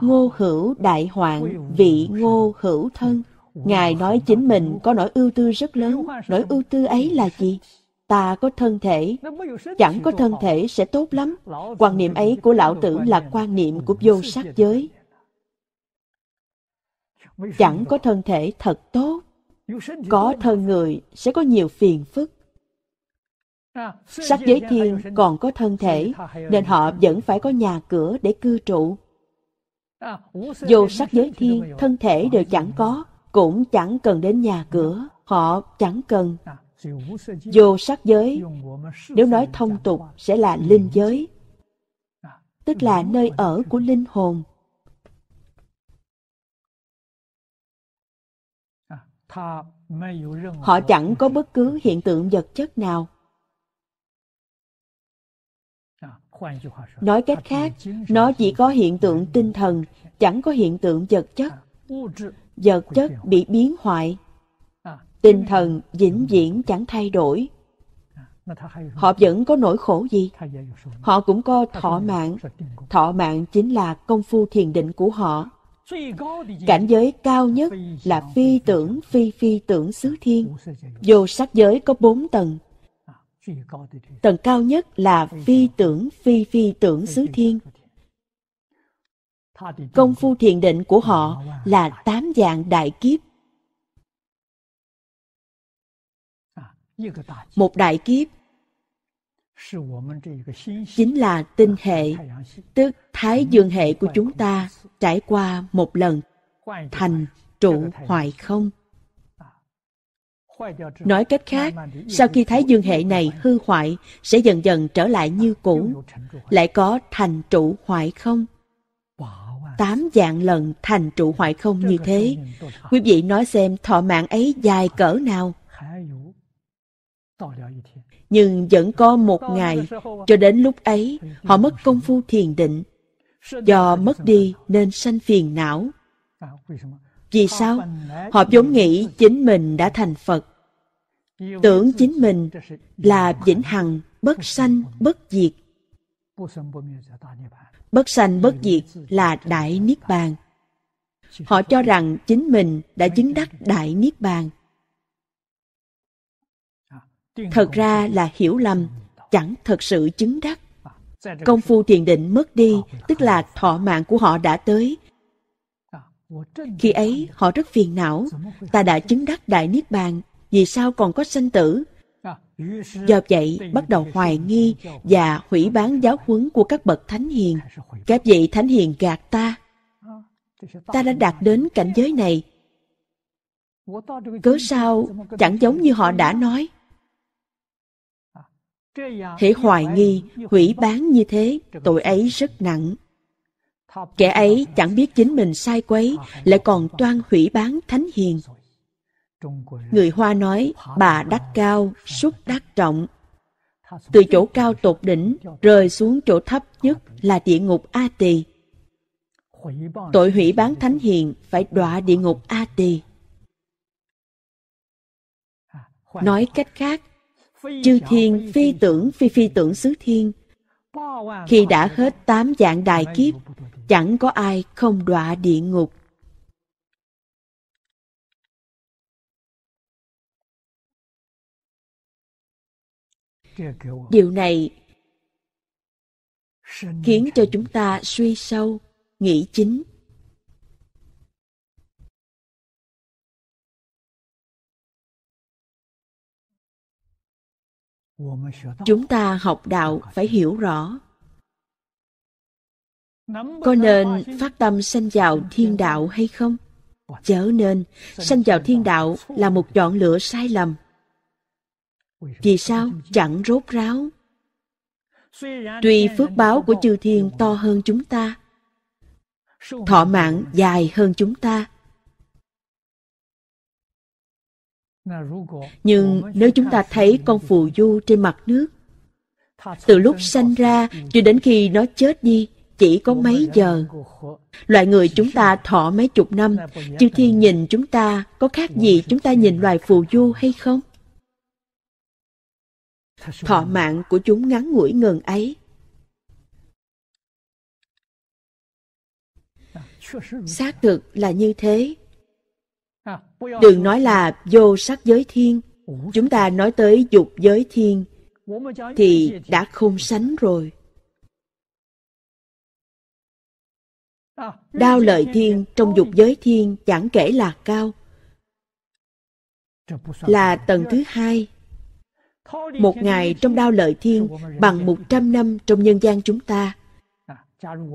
Speaker 2: Ngô hữu đại hoạn, vị ngô hữu thân. Ngài nói chính mình có nỗi ưu tư rất lớn, nỗi ưu tư ấy là gì? ta có thân thể, chẳng có thân thể sẽ tốt lắm. Quan niệm ấy của lão tử là quan niệm của vô sắc giới. Chẳng có thân thể thật tốt. Có thân người sẽ có nhiều phiền phức.
Speaker 4: Sắc giới thiên còn có thân thể, nên họ
Speaker 2: vẫn phải có nhà cửa để cư trụ.
Speaker 4: Vô sắc giới thiên,
Speaker 2: thân thể đều chẳng có, cũng chẳng cần đến nhà cửa, họ chẳng cần. Vô sắc giới, nếu nói thông tục sẽ là linh giới, tức là nơi ở của linh hồn.
Speaker 4: Họ
Speaker 3: chẳng
Speaker 2: có bất cứ hiện tượng vật chất nào. Nói cách khác, nó chỉ có hiện tượng tinh thần, chẳng có hiện tượng vật chất. Vật chất bị biến hoại, tinh thần vĩnh viễn chẳng thay đổi họ vẫn có nỗi khổ gì họ cũng có thọ mạng thọ mạng chính là công phu thiền định của họ cảnh giới cao nhất là phi tưởng phi phi tưởng xứ thiên vô sắc giới có bốn tầng tầng cao nhất là phi tưởng phi phi tưởng xứ thiên công phu thiền định của họ là tám dạng đại kiếp một đại kiếp
Speaker 4: chính là tinh hệ tức thái dương hệ của chúng ta
Speaker 2: trải qua một lần thành trụ hoại không à,
Speaker 4: nói cách khác sau khi thái dương
Speaker 2: hệ này hư hoại sẽ dần dần trở lại như à, cũ lại có thành trụ hoại không à. tám dạng lần thành trụ hoại không như thế quý vị nói xem thọ mạng ấy dài cỡ nào nhưng vẫn có một ngày, cho đến lúc ấy, họ mất công phu thiền định. Do mất đi nên sanh phiền não. À, vì sao? Họ vốn nghĩ chính mình đã thành Phật. Tưởng chính mình là vĩnh hằng, bất sanh, bất diệt. Bất sanh bất diệt là Đại Niết Bàn. Họ cho rằng chính mình đã chứng đắc Đại Niết Bàn thật ra là hiểu lầm chẳng thật sự chứng đắc công phu thiền định mất đi tức là thọ mạng của họ đã tới khi ấy họ rất phiền não ta đã chứng đắc đại niết bàn vì sao còn có sanh tử
Speaker 4: do vậy bắt đầu hoài nghi và
Speaker 2: hủy bán giáo huấn của các bậc thánh hiền các vị thánh hiền gạt ta ta đã đạt đến cảnh giới này
Speaker 4: cớ sao chẳng giống
Speaker 2: như họ đã nói
Speaker 4: hễ hoài nghi hủy bán
Speaker 2: như thế tội ấy rất nặng kẻ ấy chẳng biết chính mình sai quấy lại còn toan hủy bán thánh hiền người hoa nói bà đắc cao xúc đắc trọng từ chỗ cao tột đỉnh rơi xuống chỗ thấp nhất là địa ngục a tỳ tội hủy bán thánh hiền phải đọa địa ngục a tỳ nói cách khác chư thiên phi tưởng phi phi tưởng xứ thiên khi đã hết tám dạng đại kiếp chẳng có ai không đọa địa ngục
Speaker 3: điều này khiến cho chúng ta suy sâu nghĩ chính
Speaker 2: chúng ta học đạo phải hiểu rõ có nên phát tâm sanh vào thiên đạo hay không chớ nên sanh vào thiên đạo là một chọn lựa sai lầm vì sao chẳng rốt ráo
Speaker 4: tuy phước báo của
Speaker 2: chư thiên to hơn chúng ta thọ mạng dài hơn chúng ta Nhưng nếu chúng ta thấy con phù du trên mặt nước, từ lúc sanh ra cho đến khi nó chết đi, chỉ có mấy giờ. Loại người chúng ta thọ mấy chục năm, chư thiên nhìn chúng ta có khác gì chúng ta nhìn loài phù du hay không? Thọ mạng của chúng ngắn ngủi ngần ấy. À, Xác thực là như thế, Đừng nói là vô sắc giới thiên, chúng ta nói tới dục giới thiên
Speaker 4: thì đã
Speaker 2: không sánh rồi.
Speaker 4: À, đao lợi thiên
Speaker 2: trong dục giới thiên chẳng kể là cao, là tầng thứ hai. Một ngày trong đao lợi thiên bằng một trăm năm trong nhân gian chúng ta.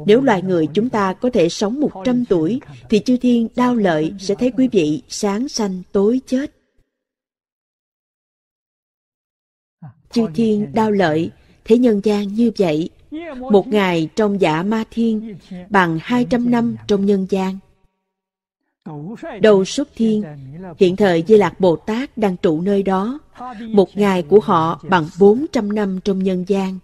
Speaker 2: Nếu loài người chúng ta có thể sống 100 tuổi, thì chư thiên đau lợi sẽ thấy quý vị sáng sanh tối chết. Chư thiên đau lợi, thế nhân gian như vậy. Một ngày trong dạ ma thiên bằng 200 năm trong nhân gian.
Speaker 4: Đầu xuất thiên, hiện thời
Speaker 2: Di Lạc Bồ Tát đang trụ nơi đó. Một ngày của họ bằng 400 năm trong nhân gian.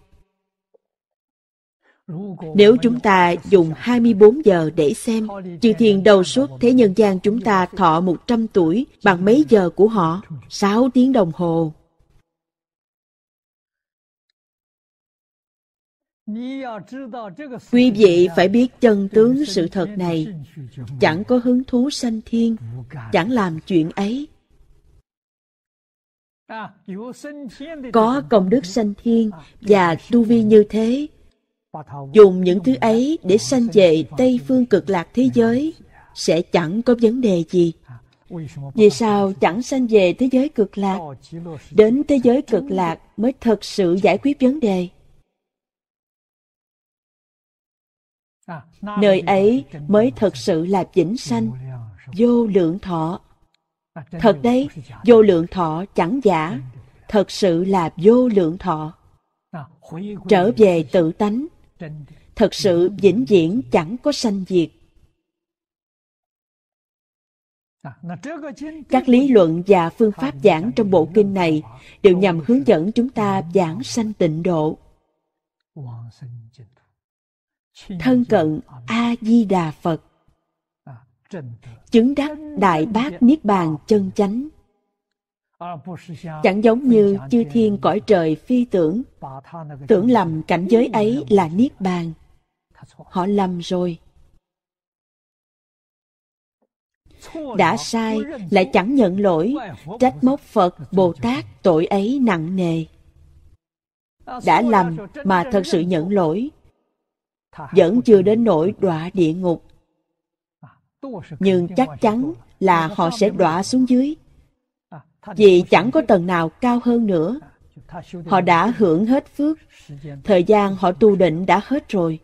Speaker 2: Nếu chúng ta dùng 24 giờ để xem, chư thiên đầu suốt thế nhân gian chúng ta thọ 100 tuổi bằng mấy giờ của họ? 6 tiếng đồng hồ.
Speaker 4: Quý vị phải biết
Speaker 2: chân tướng sự thật này, chẳng có hứng thú sanh thiên, chẳng làm chuyện ấy. Có công đức sanh thiên và tu vi như thế dùng những thứ ấy để sanh về tây phương cực lạc thế giới sẽ chẳng có vấn đề gì vì sao chẳng sanh về thế giới cực lạc đến thế giới cực lạc mới thật sự giải quyết vấn đề
Speaker 4: nơi ấy
Speaker 2: mới thật sự là vĩnh sanh vô lượng thọ thật đấy vô lượng thọ chẳng giả thật sự là vô lượng thọ trở về tự tánh thật sự vĩnh viễn chẳng có sanh diệt. Các lý luận và phương pháp giảng trong bộ kinh này đều nhằm hướng dẫn chúng ta giảng sanh tịnh độ. Thân cận A-di-đà Phật Chứng đắc Đại Bác Niết Bàn chân chánh
Speaker 4: chẳng giống như chư
Speaker 2: thiên cõi trời phi tưởng tưởng lầm cảnh giới ấy là niết bàn họ lầm rồi
Speaker 5: đã sai lại chẳng nhận lỗi
Speaker 2: trách móc phật bồ tát tội ấy nặng nề à, đã lầm mà thật sự nhận lỗi vẫn chưa đến nỗi đọa địa ngục
Speaker 4: à, nhưng chắc
Speaker 2: chắn là họ sẽ đọa xuống dưới vì chẳng có tầng nào cao hơn nữa. Họ đã hưởng hết phước, thời gian họ tu định đã hết rồi.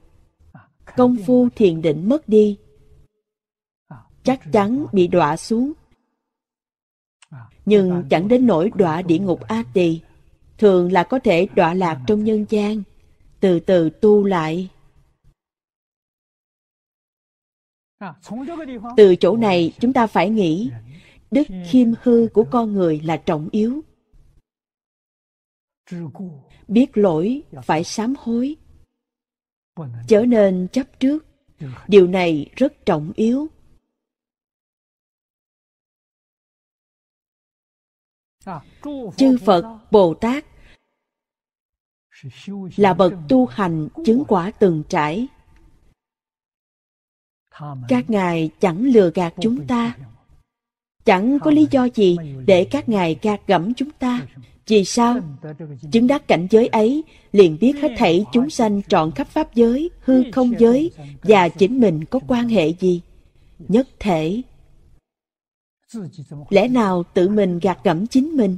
Speaker 2: Công phu thiền định mất đi, chắc chắn bị đọa xuống. Nhưng chẳng đến nỗi đọa địa ngục A Tỳ, thường là có thể đọa lạc trong nhân gian, từ từ tu lại. Từ chỗ này chúng ta phải nghĩ đức ừ. khiêm hư của con người là trọng yếu biết lỗi phải sám hối chớ nên chấp trước điều này rất trọng yếu chư phật bồ tát là bậc tu hành chứng quả từng trải các ngài chẳng lừa gạt chúng ta Chẳng có lý do gì để các ngài gạt gẫm chúng ta. Vì sao? Chứng đắc cảnh giới ấy, liền biết hết thảy chúng sanh trọn khắp pháp giới, hư không giới và chính mình có quan hệ gì. Nhất thể. Lẽ nào tự mình gạt gẫm chính mình?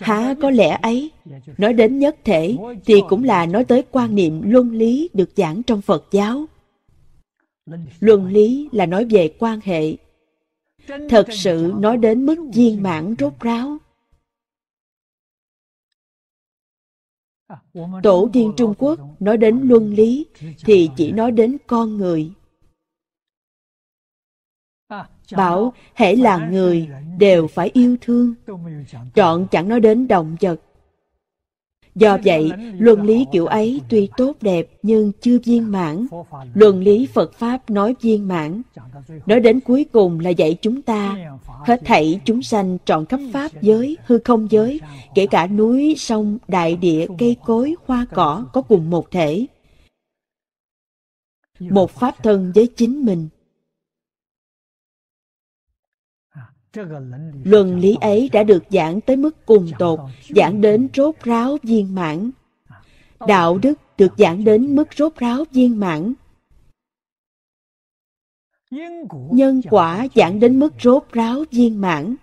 Speaker 4: Há có lẽ ấy, nói đến nhất thể
Speaker 2: thì cũng là nói tới quan niệm luân lý được giảng trong Phật giáo luân lý là nói về quan hệ thật sự nói đến mức viên mãn rốt ráo tổ tiên trung quốc nói đến luân lý thì chỉ nói đến con người bảo hễ là người đều phải yêu thương trọn chẳng nói đến động vật Do vậy, luân lý kiểu ấy tuy tốt đẹp nhưng chưa viên mãn. Luân lý Phật Pháp nói viên mãn. Nói đến cuối cùng là dạy chúng ta, hết thảy chúng sanh trọn khắp Pháp giới, hư không giới, kể cả núi, sông, đại địa, cây cối, hoa cỏ có cùng một thể. Một Pháp thân với chính mình. Luân lý ấy đã được giảng tới mức cùng tột, giảng đến rốt ráo viên mãn. Đạo đức được giảng đến mức rốt ráo viên mãn. Nhân quả giảng đến mức rốt ráo viên mãn.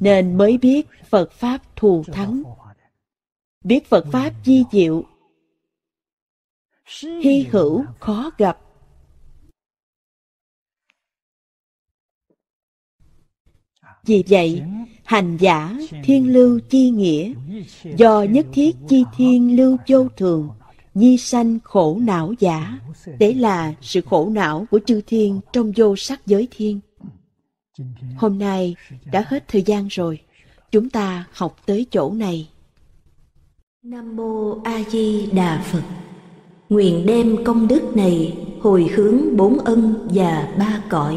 Speaker 2: Nên mới biết Phật Pháp thù thắng. Biết Phật Pháp di diệu. Hy hữu khó gặp Vì vậy, hành giả thiên lưu chi nghĩa, do nhất thiết chi thiên lưu vô thường, nhi sanh khổ não giả. Để là sự khổ não của chư thiên trong vô sắc giới thiên. Hôm nay đã hết thời gian rồi, chúng ta học tới chỗ này.
Speaker 1: Nam mô A Di Đà Phật. Nguyện đem công đức này hồi hướng bốn ân và ba cõi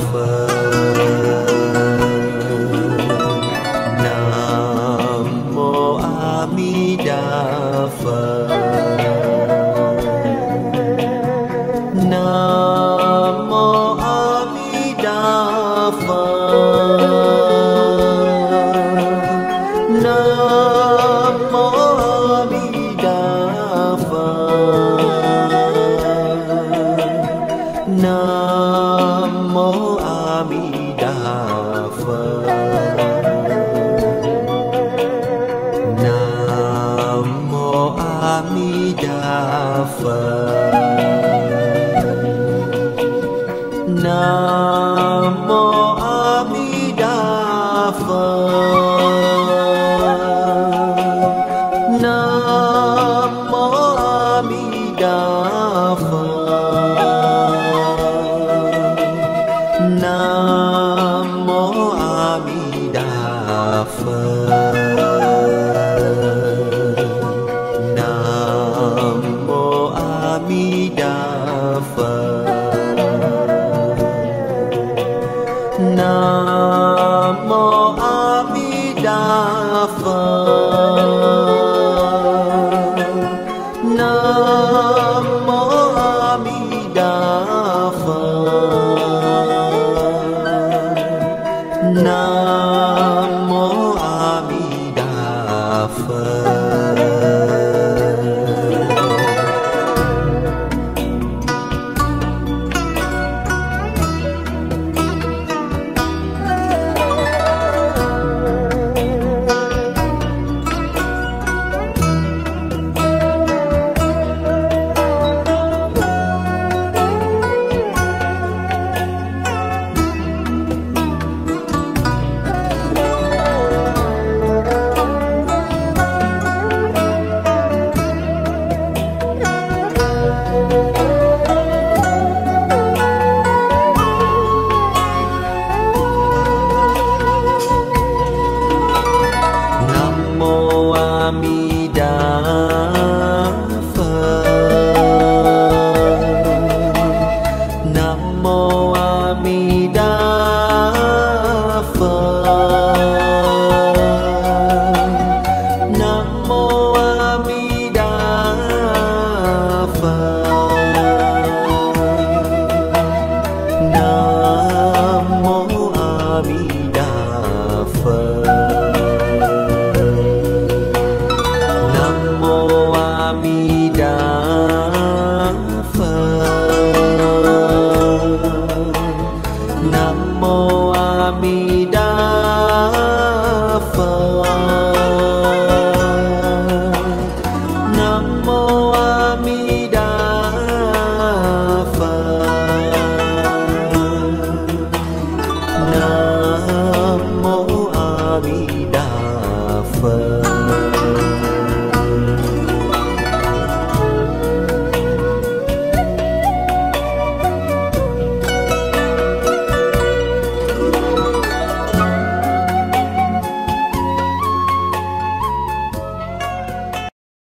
Speaker 6: suffer